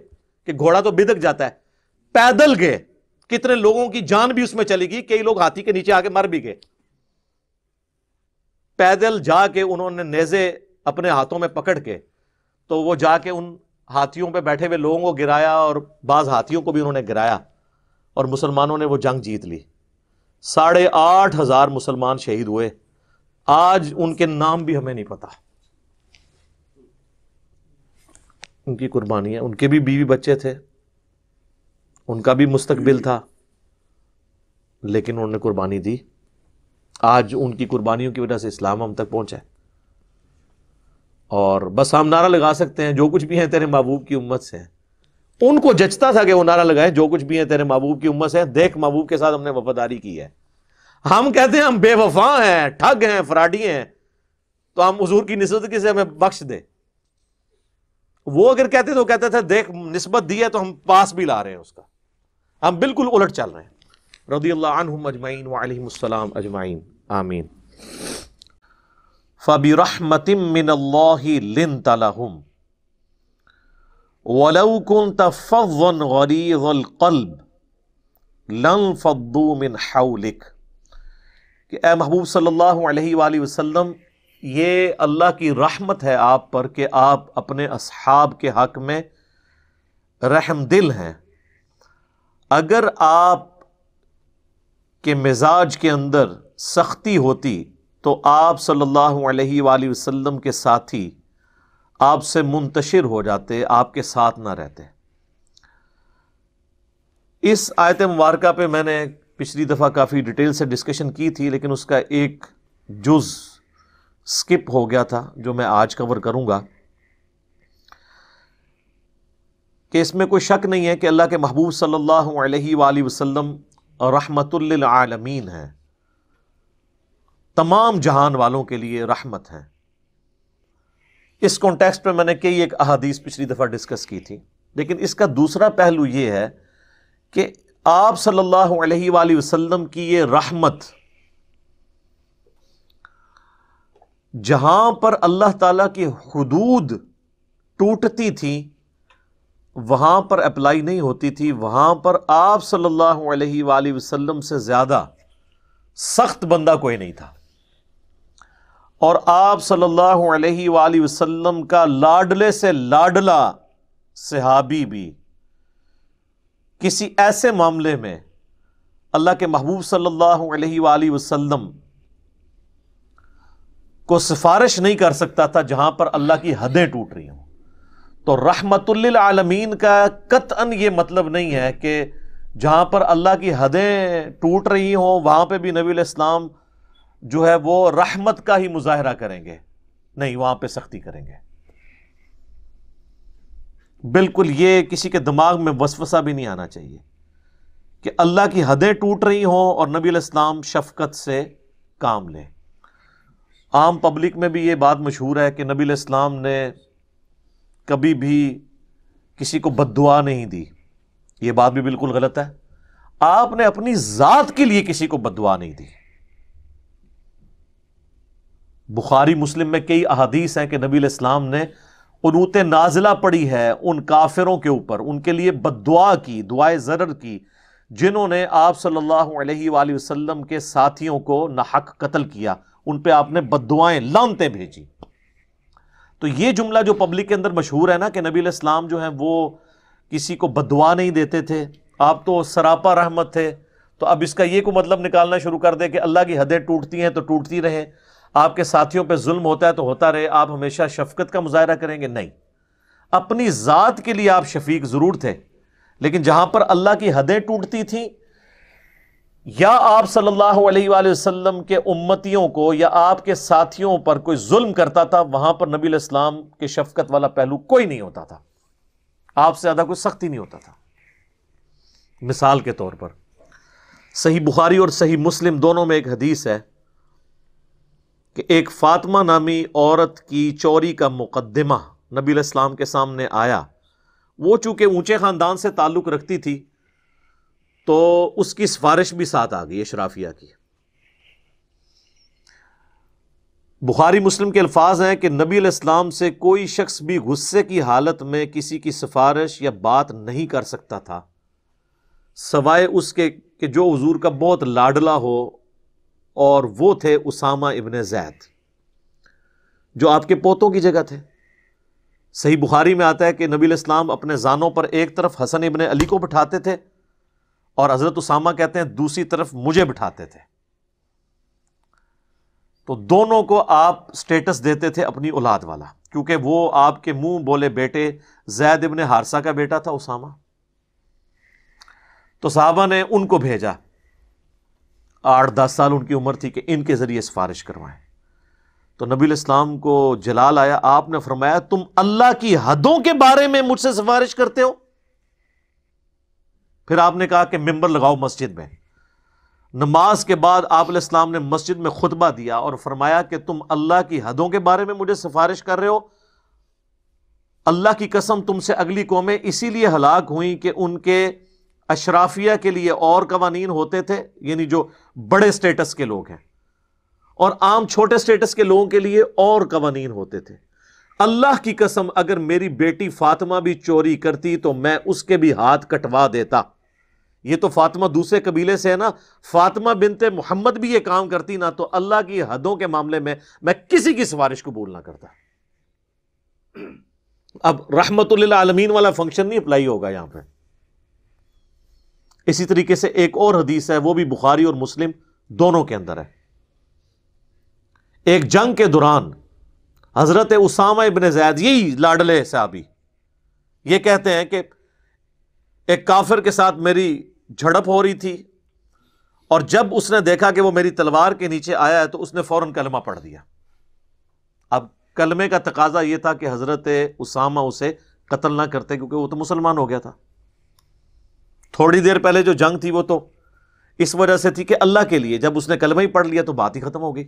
कि घोड़ा तो बिदक जाता है पैदल गए कितने लोगों की जान भी उसमें चली गई कई लोग हाथी के नीचे आके मर भी गए पैदल जाके उन्होंने नेजे अपने हाथों में पकड़ के तो वो जाके उन हाथियों पे बैठे हुए लोगों को गिराया और बाज हाथियों को भी उन्होंने गिराया और मुसलमानों ने वो जंग जीत ली साढ़े आठ हजार मुसलमान शहीद हुए आज उनके नाम भी हमें नहीं पता उनकी कुर्बानी है उनके भी बीवी बच्चे थे उनका भी मुस्तकबिल था लेकिन उन्होंने कुर्बानी दी आज उनकी कुर्बानियों की वजह से इस्लाम हम तक पहुंचा है और बस हम नारा लगा सकते हैं जो कुछ भी है तेरे महबूब की उम्मत से उनको जचता था कि वो नारा लगाए जो कुछ भी है तेरे महबूब की उम्मत से देख महबूब के साथ हमने वफादारी की है हम कहते हैं हम बेवफा हैं ठग हैं फराडी हैं तो हम हजूर की नस्बत किसे हमें बख्श दे वो अगर कहते तो कहते थे देख नस्बत दी है तो हम पास भी ला रहे हैं उसका हम बिल्कुल उलट चल रहे हैं रदी अल्लाह अजमाइन वालम अजमाइन आमीन फ़बिरहमतिम महबूब सल्लल्लाहु ये अल्लाह की रहमत है आप पर कि आप अपने असहाब के हक में रहम दिल हैं अगर आप के मिजाज के अंदर सख्ती होती तो आप सल्लल्लाहु अलैहि वसल्लम के साथी आपसे मुंतशिर हो जाते आपके साथ ना रहते इस आयत मुबारक पे मैंने पिछली दफ़ा काफ़ी डिटेल से डिस्कशन की थी लेकिन उसका एक जुज स्किप हो गया था जो मैं आज कवर करूँगा कि इसमें कोई शक नहीं है कि अल्लाह के महबूब सल्लल्लाहु अलैहि वसल्लम रहमतुल्लिल आलमीन हैं तमाम जहान वालों के लिए रहमत है इस कॉन्टेक्स्ट में मैंने कई एक अहादीस पिछली दफ़ा डिस्कस की थी लेकिन इसका दूसरा पहलू यह है कि आप सल्लल्लाहु अलैहि वसल्लम की यह रहमत जहां पर अल्लाह ताला की हदूद टूटती थी वहां पर अप्लाई नहीं होती थी वहां पर आप सल्लल्लाहु अलैहि वसल्लम से ज़्यादा सख्त बंदा कोई नहीं था और आप सल्लल्लाहु अलैहि वसल्लम का लाडले से लाडला सहाबी भी किसी ऐसे मामले में अल्लाह के महबूब सल्लल्लाहु अलैहि वसल्लम को सिफारिश नहीं कर सकता था जहां पर अल्लाह की हदें टूट रही हों तो रहमतुल्लिलमीन का कतअन ये मतलब नहीं है कि जहां पर अल्लाह की हदें टूट रही हों वहां पर भी नबी इस्लाम जो है वो रहमत का ही मुजाहरा करेंगे नहीं वहां पे सख्ती करेंगे बिल्कुल ये किसी के दिमाग में वसवसा भी नहीं आना चाहिए कि अल्लाह की हदें टूट रही हों और नबी इस्लाम शफकत से काम लें आम पब्लिक में भी ये बात मशहूर है कि नबी इस्लाम ने कभी भी किसी को बददुआ नहीं दी ये बात भी बिल्कुल गलत है आपने अपनी ज़ात के लिए किसी को बददुआ नहीं दी बुखारी मुस्लिम में कई अहदीस हैं कि नबी इस्लाम ने उनूत नाजिला पड़ी है उन काफिरों के ऊपर उनके लिए बदुआ की दुआ ज़रर की जिन्होंने आप सल्लल्लाहु अलैहि वसल्लम के साथियों को नाहक कत्ल किया उन पर आपने बदुआएं लामते भेजी तो ये जुमला जो पब्लिक के अंदर मशहूर है ना कि नबी इस्लाम जो है वो किसी को बदुआ नहीं देते थे आप तो सरापा रहमत थे तो अब इसका ये को मतलब निकालना शुरू कर दे कि अल्लाह की हदें टूटती हैं तो टूटती रहें आपके साथियों पर जुल्म होता है तो होता रहे आप हमेशा शफकत का मुजाहरा करेंगे नहीं अपनी ज़ात के लिए आप शफीक ज़रूर थे लेकिन जहां पर अल्लाह की हदें टूटती थी या आप सल्लल्लाहु अलैहि वसल्लम के उम्मतियों को या आपके साथियों पर कोई जुल्म करता था वहां पर नबी इस्लाम के शफकत वाला पहलू कोई नहीं होता था आपसे ज़्यादा कोई सख्ती नहीं होता था मिसाल के तौर पर सही बुखारी और सही मुस्लिम दोनों में एक हदीस है कि एक फातमा नामी औरत की चोरी का मुकदमा नबी इस्लाम के सामने आया वो चूंकि ऊंचे ख़ानदान से ताल्लुक़ रखती थी तो उसकी सिफारिश भी साथ आ गई शराफिया की बुखारी मुस्लिम के अल्फाज हैं कि नबी इस्लाम से कोई शख्स भी गुस्से की हालत में किसी की सिफारिश या बात नहीं कर सकता था सवाए उसके कि जो हजूर का बहुत लाडला हो और वो थे उसामा इबन जैद जो आपके पोतों की जगह थे सही बुखारी में आता है कि नबी इस्लाम अपने जानों पर एक तरफ हसन इबन अली को बिठाते थे और हज़रत उसामा कहते हैं दूसरी तरफ मुझे बिठाते थे तो दोनों को आप स्टेटस देते थे अपनी औलाद वाला क्योंकि वो आपके मुंह बोले बेटे जैद इबन हारसा का बेटा था उसामा तो साहबा ने उनको भेजा आठ दस साल उनकी उम्र थी कि इनके ज़रिए सिफारिश करवाएं तो नबी इस्लाम को जलाल आया आपने फरमाया तुम अल्लाह की हदों के बारे में मुझसे सिफारिश करते हो फिर आपने कहा कि मेंबर लगाओ मस्जिद में नमाज के बाद आप इस्लाम ने मस्जिद में खुतबा दिया और फरमाया कि तुम अल्लाह की हदों के बारे में मुझे सिफारिश कर रहे हो अल्लाह की कसम तुमसे अगली कौमें इसीलिए हलाक हुई कि उनके अशराफिया के लिए और कवानीन होते थे यानी जो बड़े स्टेटस के लोग हैं और आम छोटे स्टेटस के लोगों के लिए और कवानीन होते थे अल्लाह की कसम अगर मेरी बेटी फातिमा भी चोरी करती तो मैं उसके भी हाथ कटवा देता ये तो फातिमा दूसरे कबीले से है ना फातिमा बिनते मोहम्मद भी ये काम करती ना तो अल्लाह की हदों के मामले में मैं किसी की सिफारिश कबूल ना करता अब रहमत आलमीन वाला फंक्शन नहीं अप्लाई होगा यहां पर इसी तरीके से एक और हदीस है वो भी बुखारी और मुस्लिम दोनों के अंदर है एक जंग के दौरान हजरत उसामा इबन जैद यही लाडले साहबी ये कहते हैं कि एक काफिर के साथ मेरी झड़प हो रही थी और जब उसने देखा कि वो मेरी तलवार के नीचे आया है तो उसने फौरन कलमा पढ़ दिया अब कलमे का तकाजा ये था कि हजरत उसामा उसे कत्ल ना करते क्योंकि वो तो मुसलमान हो गया था थोड़ी देर पहले जो जंग थी वो तो इस वजह से थी कि अल्लाह के लिए जब उसने कलमा ही पढ़ लिया तो बात ही ख़त्म हो गई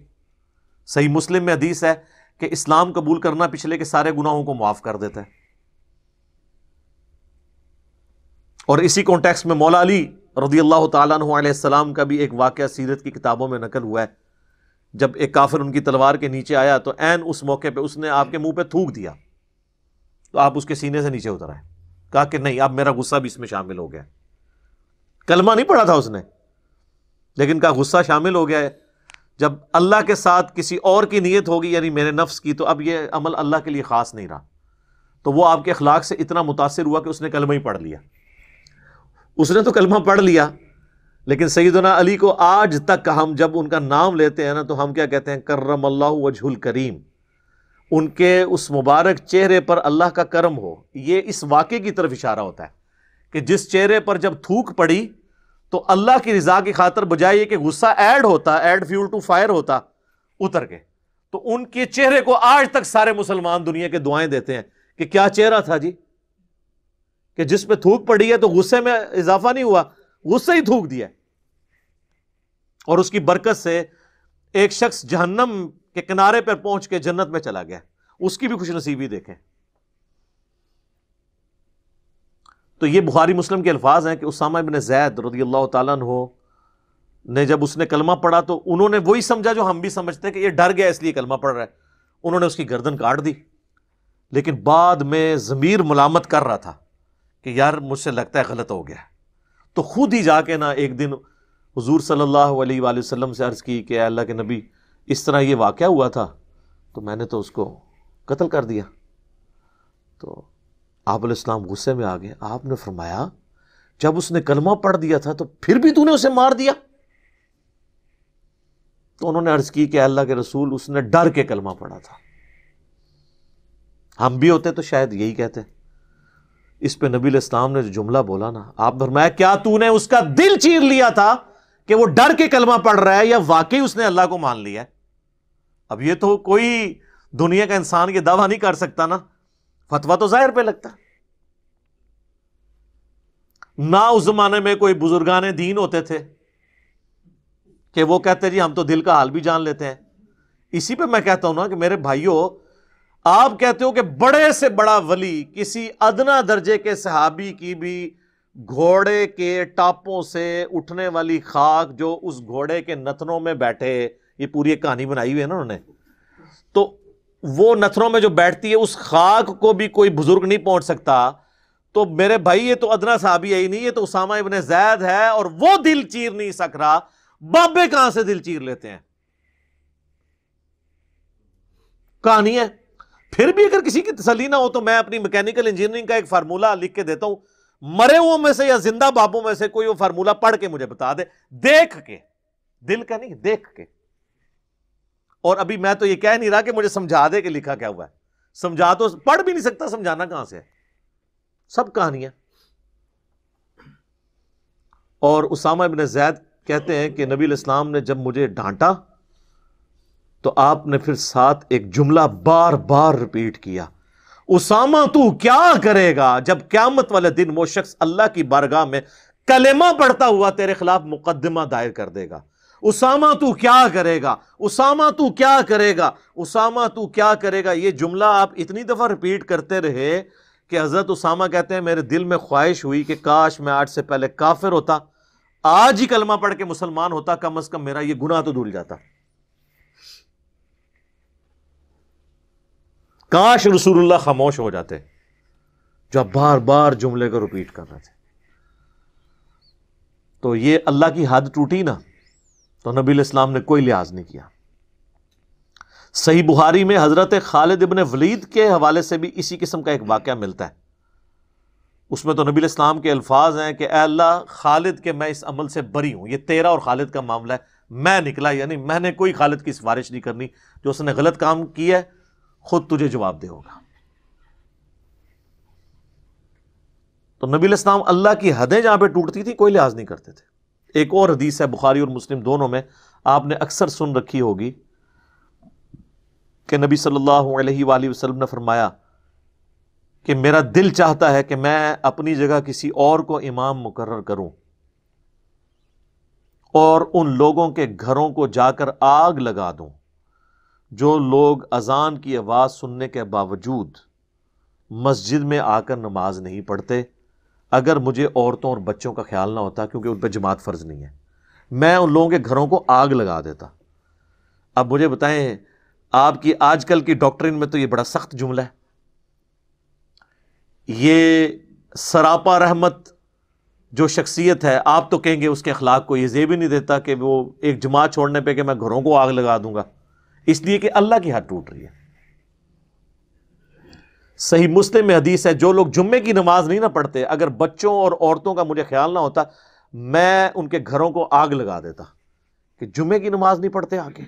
सही मुस्लिम में हदीस है कि इस्लाम कबूल करना पिछले के सारे गुनाहों को माफ़ कर देता है और इसी कॉन्टेक्स में मौला अली रदी अल्लाह तलाम का भी एक वाक़ सीरत की किताबों में नकल हुआ है जब एक काफिर उनकी तलवार के नीचे आया तो एन उस मौके पर उसने आपके मुंह पर थूक दिया तो आप उसके सीने से नीचे उतर आए कहा कि नहीं अब मेरा गुस्सा भी इसमें शामिल हो गया कलमा नहीं पढ़ा था उसने लेकिन का गुस्सा शामिल हो गया है जब अल्लाह के साथ किसी और की नीयत होगी यानी मेरे नफ्स की तो अब यह अमल अल्लाह के लिए ख़ास नहीं रहा तो वह आपके अखलाक से इतना मुतासर हुआ कि उसने कलमा ही पढ़ लिया उसने तो कलमा पढ़ लिया लेकिन सईदना अली को आज तक हम जब उनका नाम लेते हैं ना तो हम क्या कहते हैं कर्रम अल्लाह वजहुल करीम उनके उस मुबारक चेहरे पर अल्लाह का करम हो ये इस वाक़े की तरफ इशारा होता है कि जिस चेहरे पर जब थूक पड़ी तो अल्लाह की रजा की खातर बजाय कि गुस्सा ऐड होता ऐड फ्यूल टू फायर होता उतर के तो उनके चेहरे को आज तक सारे मुसलमान दुनिया के दुआएं देते हैं कि क्या चेहरा था जी कि जिस पे थूक पड़ी है तो गुस्से में इजाफा नहीं हुआ गुस्से ही थूक दिया और उसकी बरकत से एक शख्स जहन्नम के किनारे पर पहुंच के जन्नत में चला गया उसकी भी खुशनसीबी देखें तो ये बुखारी मुस्लिम के अल्फाज हैं कि उसामा इबन जैद रदी अल्लाह तु ने जब उसने कलमा पढ़ा तो उन्होंने वही समझा जो हम भी समझते हैं कि ये डर गया इसलिए कलमा पढ़ रहा है उन्होंने उसकी गर्दन काट दी लेकिन बाद में ज़मीर मलामत कर रहा था कि यार मुझसे लगता है गलत हो गया तो खुद ही जा के ना एक दिन हजूर सल्लल्लाहु अलैहि वसल्लम से अर्ज़ की कि अल्लाह के नबी इस तरह ये वाक़ हुआ था तो मैंने तो उसको कत्ल कर दिया तो आप इस्लाम गुस्से में आ गए आपने फरमाया जब उसने कलमा पढ़ दिया था तो फिर भी तूने उसे मार दिया तो उन्होंने अर्ज की कि अल्लाह के रसूल उसने डर के कलमा पढ़ा था हम भी होते तो शायद यही कहते इस पे नबी इस्लाम ने जो जुमला बोला ना आप फरमाया क्या तूने उसका दिल चीर लिया था कि वो डर के कलमा पढ़ रहा है या वाकई उसने अल्लाह को मान लिया अब ये तो कोई दुनिया का इंसान ये दावा नहीं कर सकता ना फतवा तो जाहिर पे लगता ना उस जमाने में कोई बुजुर्गान दीन होते थे कि वो कहते जी हम तो दिल का हाल भी जान लेते हैं इसी पे मैं कहता हूं ना कि मेरे भाइयों आप कहते हो कि बड़े से बड़ा वली किसी अदना दर्जे के सहाबी की भी घोड़े के टापों से उठने वाली खाक जो उस घोड़े के नथनों में बैठे ये पूरी एक कहानी बनाई हुई है ना उन्होंने तो वो नथरों में जो बैठती है उस खाक को भी कोई बुजुर्ग नहीं पहुंच सकता तो मेरे भाई ये तो अदना साहब ही नहीं ये तो उसामा इबन जैद है और वो दिल चीर नहीं सक रहा बाबे कहां से दिल चीर लेते हैं कहानी है फिर भी अगर किसी की तसली ना हो तो मैं अपनी मैकेनिकल इंजीनियरिंग का एक फार्मूला लिख के देता हूं मरे हुओं में से या जिंदा बाबों में से कोई वो फार्मूला पढ़ के मुझे बता दे देख के दिल का नहीं देख के और अभी मैं तो ये कह नहीं रहा कि मुझे समझा दे कि लिखा क्या हुआ है समझा तो पढ़ भी नहीं सकता समझाना कहां से है सब कहानियां और उसामा इबन जैद कहते हैं कि नबी इस्लाम ने जब मुझे डांटा तो आपने फिर साथ एक जुमला बार बार रिपीट किया उसामा तू क्या करेगा जब क्यामत वाले दिन वो शख्स अल्लाह की बारगाह में कलेमा पढ़ता हुआ तेरे खिलाफ मुकदमा दायर कर देगा उसामा तू क्या करेगा उसामा तू क्या करेगा उसामा तू क्या करेगा ये जुमला आप इतनी दफ़ा रिपीट करते रहे कि हज़रत उसामा कहते हैं मेरे दिल में ख्वाहिश हुई कि काश मैं आज से पहले काफिर होता आज ही कलमा पढ़ के मुसलमान होता कम अज़ कम मेरा ये गुना तो धुल जाता काश रसूलुल्लाह खामोश हो जाते जो आप बार बार जुमले को रिपीट कर रहे थे तो ये अल्लाह की हद टूटी ना तो नबी इस्लाम ने कोई लिहाज नहीं किया सही बुहारी में हज़रत खालिद इबन वलीद के हवाले से भी इसी किस्म का एक वाक़ मिलता है उसमें तो नबी इस्लाम के अल्फाज हैं कि अल्लाह खालिद के मैं इस अमल से बरी हूं यह तेरा और खालिद का मामला है मैं निकला यानी मैंने कोई खालिद की सिफारिश नहीं करनी जो उसने गलत काम किया है खुद तुझे जवाब दे होगा तो नबी इस्लाम अल्लाह की हदें जहां पर टूटती थी कोई लिहाज नहीं करते थे एक और हदीस है बुखारी और मुस्लिम दोनों में आपने अक्सर सुन रखी होगी कि नबी सल्लल्लाहु अलैहि वसल्लम ने फरमाया कि मेरा दिल चाहता है कि मैं अपनी जगह किसी और को इमाम मुकर्र करूं और उन लोगों के घरों को जाकर आग लगा दूं जो लोग अजान की आवाज़ सुनने के बावजूद मस्जिद में आकर नमाज नहीं पढ़ते अगर मुझे औरतों और बच्चों का ख्याल ना होता क्योंकि उन पर जमात फ़र्ज़ नहीं है मैं उन लोगों के घरों को आग लगा देता अब मुझे बताएं आपकी आजकल की डॉक्ट्रिन में तो ये बड़ा सख्त जुमला है ये सरापा रहमत जो शख्सियत है आप तो कहेंगे उसके अखलाक को ये जेब ही नहीं देता कि वो एक जमात छोड़ने पे कि मैं घरों को आग लगा दूंगा इसलिए कि अल्लाह की हाथ टूट रही है सही मुस्लिम में हदीस है जो लोग जुम्मे की नमाज नहीं ना पढ़ते अगर बच्चों और औरतों का मुझे ख्याल ना होता मैं उनके घरों को आग लगा देता कि जुम्मे की नमाज नहीं पढ़ते आगे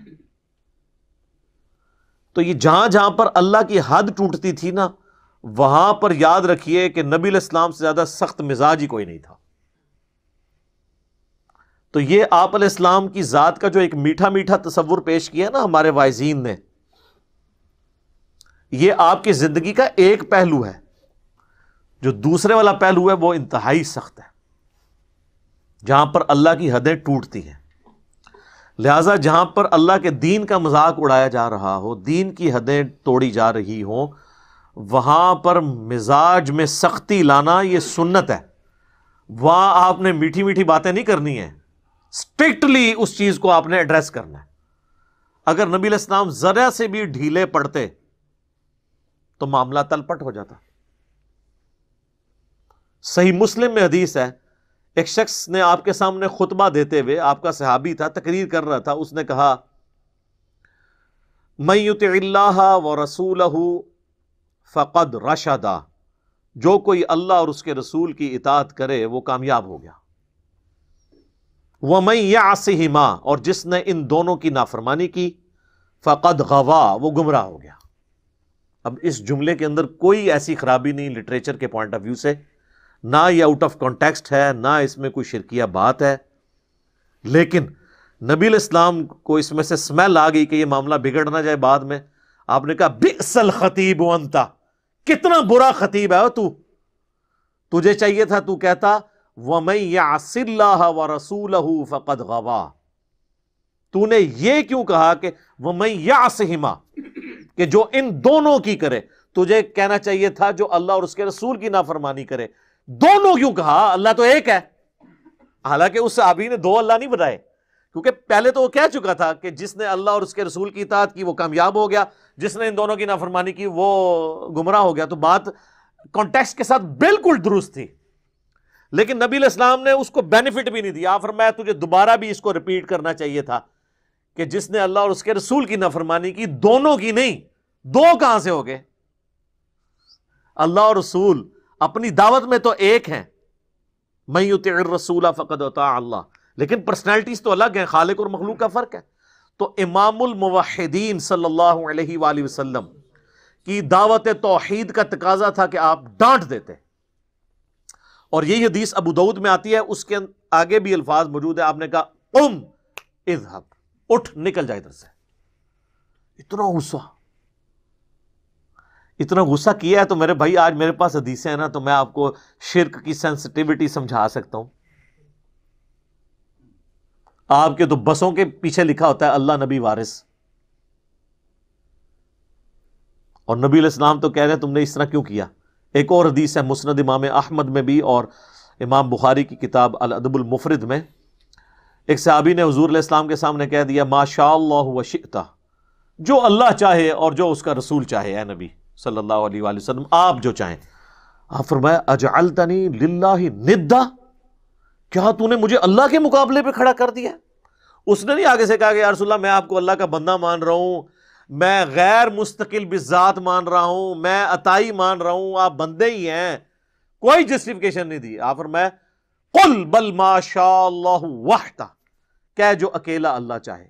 तो ये जहां जहां पर अल्लाह की हद टूटती थी ना वहां पर याद रखिए कि नबी इस्लाम से ज्यादा सख्त मिजाज ही कोई नहीं था तो ये आप इस्लाम की ज़ात का जो एक मीठा मीठा तस्वुर पेश किया ना हमारे वायजीन ने ये आपकी जिंदगी का एक पहलू है जो दूसरे वाला पहलू है वो इंतहाई सख्त है जहां पर अल्लाह की हदें टूटती हैं लिहाजा जहां पर अल्लाह के दीन का मजाक उड़ाया जा रहा हो दीन की हदें तोड़ी जा रही हो वहां पर मिजाज में सख्ती लाना यह सुन्नत है वहां आपने मीठी मीठी बातें नहीं करनी है स्ट्रिक्टली उस चीज़ को आपने एड्रेस करना है अगर नबी इस्लाम ज़रा से भी ढीले पड़ते तो मामला तलपट हो जाता सही मुस्लिम में हदीस है एक शख्स ने आपके सामने खुतबा देते हुए आपका सहाबी था तकरीर कर रहा था उसने कहा युत व रसूल फ़कद रशादा जो कोई अल्लाह और उसके रसूल की इतात करे वो कामयाब हो गया वह मैं यासिमा और जिसने इन दोनों की नाफरमानी की फ़कद गवा वो गुमराह हो गया अब इस जुमले के अंदर कोई ऐसी खराबी नहीं लिटरेचर के पॉइंट ऑफ व्यू से ना ये आउट ऑफ कॉन्टेक्स्ट है ना इसमें कोई शिरकिया बात है लेकिन नबील इस्लाम को इसमें से स्मेल आ गई कि यह मामला बिगड़ ना जाए बाद में आपने कहा बिसल खतीब अंता कितना बुरा खतीब है तू तुझे चाहिए था तू कहता वमई यासिल्लाह व रसूल फ़कद गवा तूने ये क्यों कहा कि वह वमई यासहिमा कि जो इन दोनों की करे तुझे कहना चाहिए था जो अल्लाह और उसके रसूल की नाफरमानी करे दोनों क्यों कहा अल्लाह तो एक है हालांकि उस आबी ने दो अल्लाह नहीं बताए क्योंकि पहले तो वो कह चुका था कि जिसने अल्लाह और उसके रसूल की इतात की वो कामयाब हो गया जिसने इन दोनों की नाफरमानी की वो गुमराह हो गया तो बात कॉन्टेक्स्ट के साथ बिल्कुल दुरुस्त थी लेकिन नबी इस्लाम ने उसको बेनिफिट भी नहीं दिया आफर मैं तुझे दोबारा भी इसको रिपीट करना चाहिए था कि जिसने अल्लाह और उसके रसूल की नफरमानी की दोनों की नहीं दो कहां से हो गए अल्लाह और रसूल अपनी दावत में तो एक हैं मयुत रसूला फ़कद अल्लाह लेकिन पर्सनैलिटीज तो अलग है खालिक और मखलूक का फ़र्क है तो इमामुल मुवहिदीन सल्लल्लाहु अलैहि वसल्लम की दावत तोहीद का तकाजा था कि आप डांट देते और यही हदीस अबू दाऊद में आती है उसके आगे भी अल्फाज मौजूद है आपने कहा उम इजहब उठ निकल जाए इधर से इतना गुस्सा इतना गुस्सा किया है तो मेरे भाई आज मेरे पास हदीसें हैं ना तो मैं आपको शिरक की सेंसिटिविटी समझा सकता हूं आपके तो बसों के पीछे लिखा होता है अल्लाह नबी वारिस और नबी इस्लाम तो कह रहे हैं तुमने इस तरह क्यों किया एक और हदीस है मुस्द इमाम अहमद में भी और इमाम बुखारी की किताब अदबुल मुफरद में एक सहाबी ने हजूर इस्लाम के सामने कह दिया माशा वशिता जो अल्लाह चाहे और जो उसका रसूल चाहे ए नबी सल्लल्लाहु अलैहि आप जो चाहें आप फरमाया अजालतनी लिल्ला निद्दा क्या तूने मुझे अल्लाह के मुकाबले पर खड़ा कर दिया उसने नहीं आगे से कहा कि यारसोल्ला मैं आपको अल्लाह का बंदा मान रहा हूँ मैं गैर मुस्तकिल बिजात मान रहा हूँ मैं अताई मान रहा हूँ आप बंदे ही हैं कोई जस्टिफिकेशन नहीं दी आफर मैं कुल बल माशा वाहता कह जो अकेला अल्लाह चाहे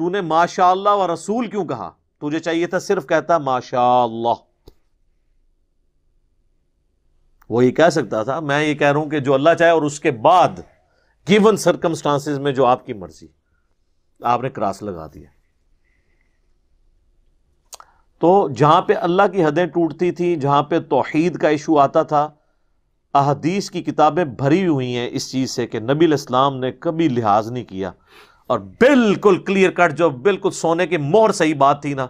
तूने माशाला व रसूल क्यों कहा तुझे चाहिए था सिर्फ कहता माशा वो ये कह सकता था मैं ये कह रहा हूं कि जो अल्लाह चाहे और उसके बाद गिवन सर्कमस्टांसिस में जो आपकी मर्जी आपने क्रास लगा दिया तो जहां पे अल्लाह की हदें टूटती थी जहां पे तोहीद का इशू आता था अहदीस की किताबें भरी हुई हैं इस चीज़ से कि नबी इस्लाम ने कभी लिहाज नहीं किया और बिल्कुल क्लियर कट जो बिल्कुल सोने के मोहर सही बात थी ना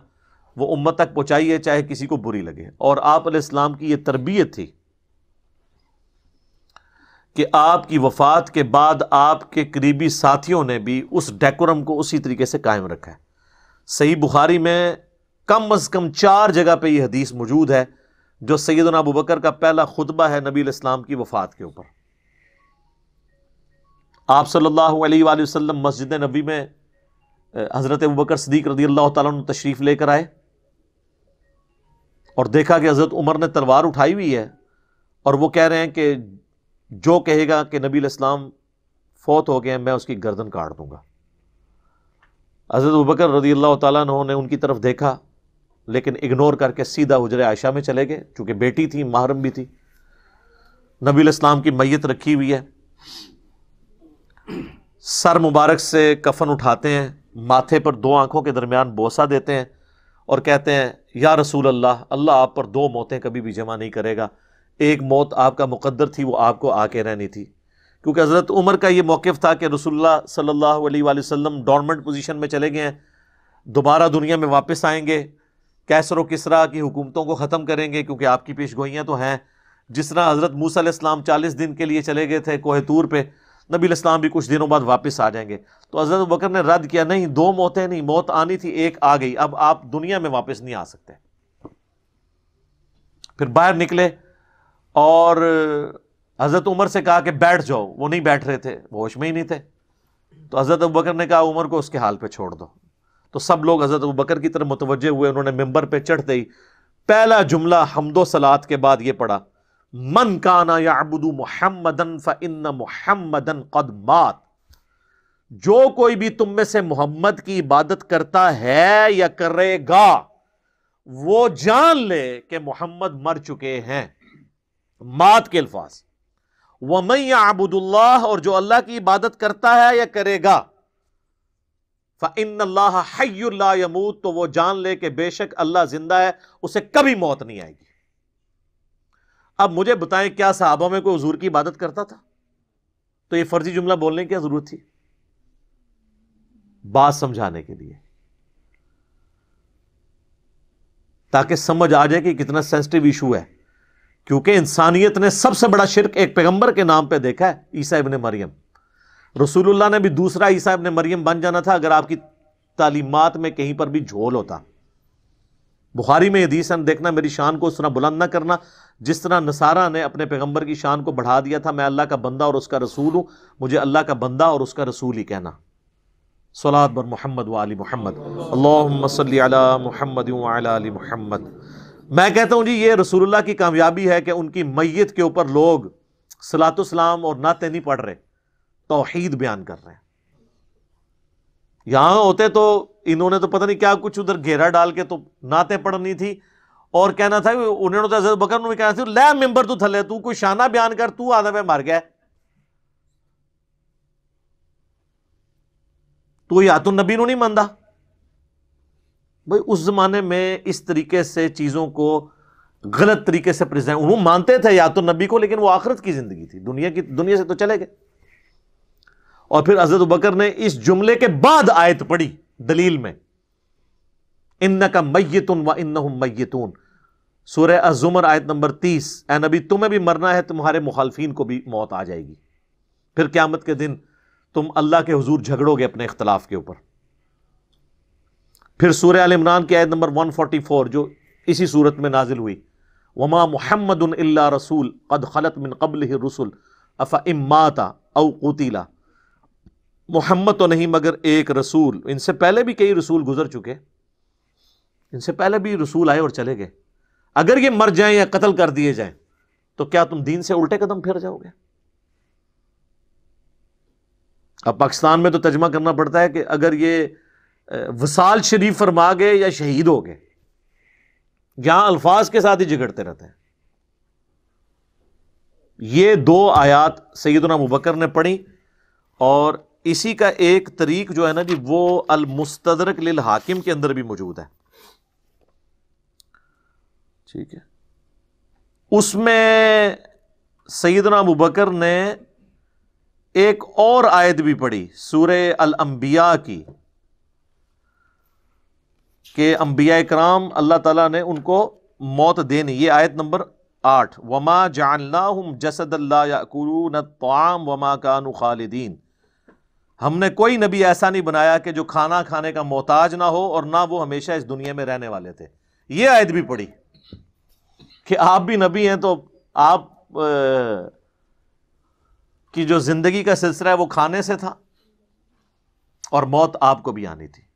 वो उम्मत तक पहुँचाई है चाहे किसी को बुरी लगे और आप इस्लाम की ये तरबियत थी कि आपकी वफात के बाद आपके करीबी साथियों ने भी उस डेकोरम को उसी तरीके से कायम रखा है सही बुखारी में कम अज़ कम चार जगह पर यह हदीस मौजूद है जो सैदना अबू बकर का पहला खुतबा है नबी इस्लाम की वफात के ऊपर आप सल्लल्लाहु अलैहि वसल्लम मस्जिद नबी में हज़रत अबू बकर सदीक रदी अल्लाह तु तशरीफ़ लेकर आए और देखा कि हज़रत उमर ने तलवार उठाई हुई है और वो कह रहे हैं कि जो कहेगा कि नबी इस्लाम फौत हो गए हैं मैं उसकी गर्दन काट दूंगा हज़रत अबू बकर रदी अल्लाह तु ने उनकी तरफ देखा लेकिन इग्नोर करके सीधा हजर आयशा में चले गए चूँकि बेटी थी महरम भी थी नबी इस्लाम की मैत रखी हुई है सर मुबारक से कफन उठाते हैं माथे पर दो आंखों के दरमियान बोसा देते हैं और कहते हैं या रसूल अल्लाह अल्लाह आप पर दो मौतें कभी भी जमा नहीं करेगा एक मौत आपका मुकद्दर थी वो आपको आके रहनी थी क्योंकि हज़रत उमर का ये मौक़ था कि रसुल्ला सल्ला वसम डॉर्मेंट पोजिशन में चले गए हैं दोबारा दुनिया में वापस आएंगे कैसर किसरा की हुकूमतों को ख़त्म करेंगे क्योंकि आपकी पेश गोइयाँ तो हैं जिस तरह हज़रत मूसम चालीस दिन के लिए चले गए थे कोहतूर पर नबी इस्लाम भी कुछ दिनों बाद वापस आ जाएंगे तो हज़रत बकर ने रद्द किया नहीं दो मौतें नहीं मौत आनी थी एक आ गई अब आप दुनिया में वापस नहीं आ सकते फिर बाहर निकले और हज़रत उमर से कहा कि बैठ जाओ वो नहीं बैठ रहे थे वो होश में ही नहीं थे तो हज़रत अबू बकर ने कहा उमर को उसके हाल पे छोड़ दो तो सब लोग हज़रत अबू बकर की तरफ मुतवजे हुए उन्होंने मेम्बर पर चढ़ दई पहला जुमला हमदो सलात के बाद यह पढ़ा मन काना या अबुदू मोहम्मदन फ़िन मोहम्मदन कदमात जो कोई भी तुम में से मोहम्मद की इबादत करता है या करेगा वो जान ले कि मोहम्मद मर चुके हैं मात के अल्फाज वमैया अबुदुल्लाह और जो अल्लाह की इबादत करता है या करेगा फ़िन यमूत तो वो जान ले के बेशक अल्लाह जिंदा है उसे कभी मौत नहीं आएगी अब मुझे बताएं क्या साहबों में कोई हजूर की इबादत करता था तो यह फर्जी जुमला बोलने की क्या जरूरत थी बात समझाने के लिए ताकि समझ आ जाए कि कितना सेंसिटिव इशू है क्योंकि इंसानियत ने सबसे बड़ा शिरक एक पैगंबर के नाम पे देखा है ईसा इबन मरियम रसूलुल्लाह ने भी दूसरा ईसा अपने मरियम बन जाना था अगर आपकी तालीमत में कहीं पर भी झोल होता बुखारी में हदीस है देखना मेरी शान को उस तरह बुलंद ना करना जिस तरह नसारा ने अपने पैगंबर की शान को बढ़ा दिया था मैं अल्लाह का बंदा और उसका रसूल हूँ मुझे अल्लाह का बंदा और उसका रसूल ही कहना सलात बर मोहम्मद वाली मोहम्मद मोहम्मद मोहम्मद मैं कहता हूँ जी ये रसूलुल्लाह की कामयाबी है कि उनकी मैत के ऊपर लोग सलातुसलाम और नाते नहीं पढ़ रहे तोहीद बयान कर रहे हैं यहां होते तो इन्होंने तो पता नहीं क्या कुछ उधर घेरा डाल के तो नाते पढ़नी थी और कहना था उन्होंने तो हजरत बकर भी कहना था ले मेंबर तू थले तू कोई शाना बयान कर तू आधा में मार गया तू या तो नबी नहीं मानता भाई उस जमाने में इस तरीके से चीज़ों को गलत तरीके से प्रेजेंट वो मानते थे या तो नबी को लेकिन वो आखिरत की ज़िंदगी थी दुनिया की दुनिया से तो चले गए और फिर हजरत बकर ने इस जुमले के बाद आयत पढ़ी दलील में इन्न का मैतुन व इन मैतून सूर्य अजुमर आयत नंबर तीस एन अभी तुम्हें भी मरना है तुम्हारे मुखालफी को भी मौत आ जाएगी फिर क्यामत के दिन तुम अल्लाह के हजूर झगड़ोगे अपने इख्तलाफ के ऊपर फिर सूर आल इमरान की आयत नंबर वन फोर्टी फोर जो इसी सूरत में नाजिल हुई वमा मोहम्मद रसूल कद खलत मिन कबल रसुल अफ़ा इमाता अव मोहम्मद तो नहीं मगर एक रसूल इनसे पहले भी कई रसूल गुजर चुके इनसे पहले भी रसूल आए और चले गए अगर ये मर जाए या कतल कर दिए जाए तो क्या तुम दीन से उल्टे कदम फिर जाओगे अब पाकिस्तान में तो तर्जमा करना पड़ता है कि अगर ये वसाल शरीफ फरमा गए या शहीद हो गए यहां अल्फाज के साथ ही जिगड़ते रहते हैं ये दो आयात सैदना मुबकर ने पढ़ी और इसी का एक तरीक जो है ना जी वो अलमुस्तरक लिल हाकिम के अंदर भी मौजूद है ठीक है उसमें सईदना मुबकर ने एक और आयत भी पढ़ी अल अंबिया की कि अम्बिया कराम अल्लाह ताला ने उनको मौत देनी ये आयत नंबर आठ वमा जानना जसदल्लाकून ताम वमा कान खालिदीन हमने कोई नबी ऐसा नहीं बनाया कि जो खाना खाने का मोहताज ना हो और ना वो हमेशा इस दुनिया में रहने वाले थे ये आयत भी पड़ी कि आप भी नबी हैं तो आप आ, की जो जिंदगी का सिलसिला है वो खाने से था और मौत आपको भी आनी थी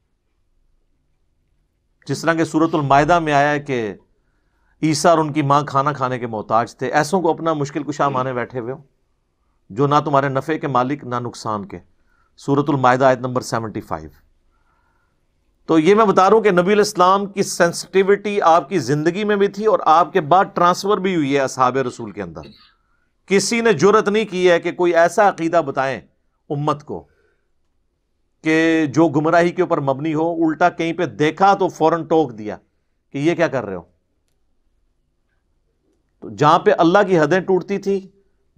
जिस तरह के सूरतुल मायदा में आया है कि ईसा और उनकी मां खाना खाने के मोहताज थे ऐसों को अपना मुश्किल कुशा माने बैठे हुए जो ना तुम्हारे नफ़े के मालिक ना नुकसान के सूरत माहिदा आयत नंबर फाइव तो ये मैं बता रहा हूँ कि नबी इस्लाम की सेंसिटिविटी आपकी ज़िंदगी में भी थी और आपके बाद ट्रांसफ़र भी हुई है असहाब रसूल के अंदर किसी ने जरूरत नहीं की है कि कोई ऐसा अकीदा बताएं उम्मत को कि जो गुमराही के ऊपर मबनी हो उल्टा कहीं पे देखा तो फौरन टोक दिया कि ये क्या कर रहे हो तो जहां पर अल्लाह की हदें टूटती थी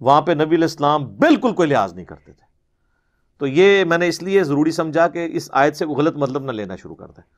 वहां पर नबी इस्लाम बिल्कुल कोई लिहाज नहीं करते थे तो ये मैंने इसलिए ज़रूरी समझा कि इस आयत से वो गलत मतलब ना लेना शुरू कर दें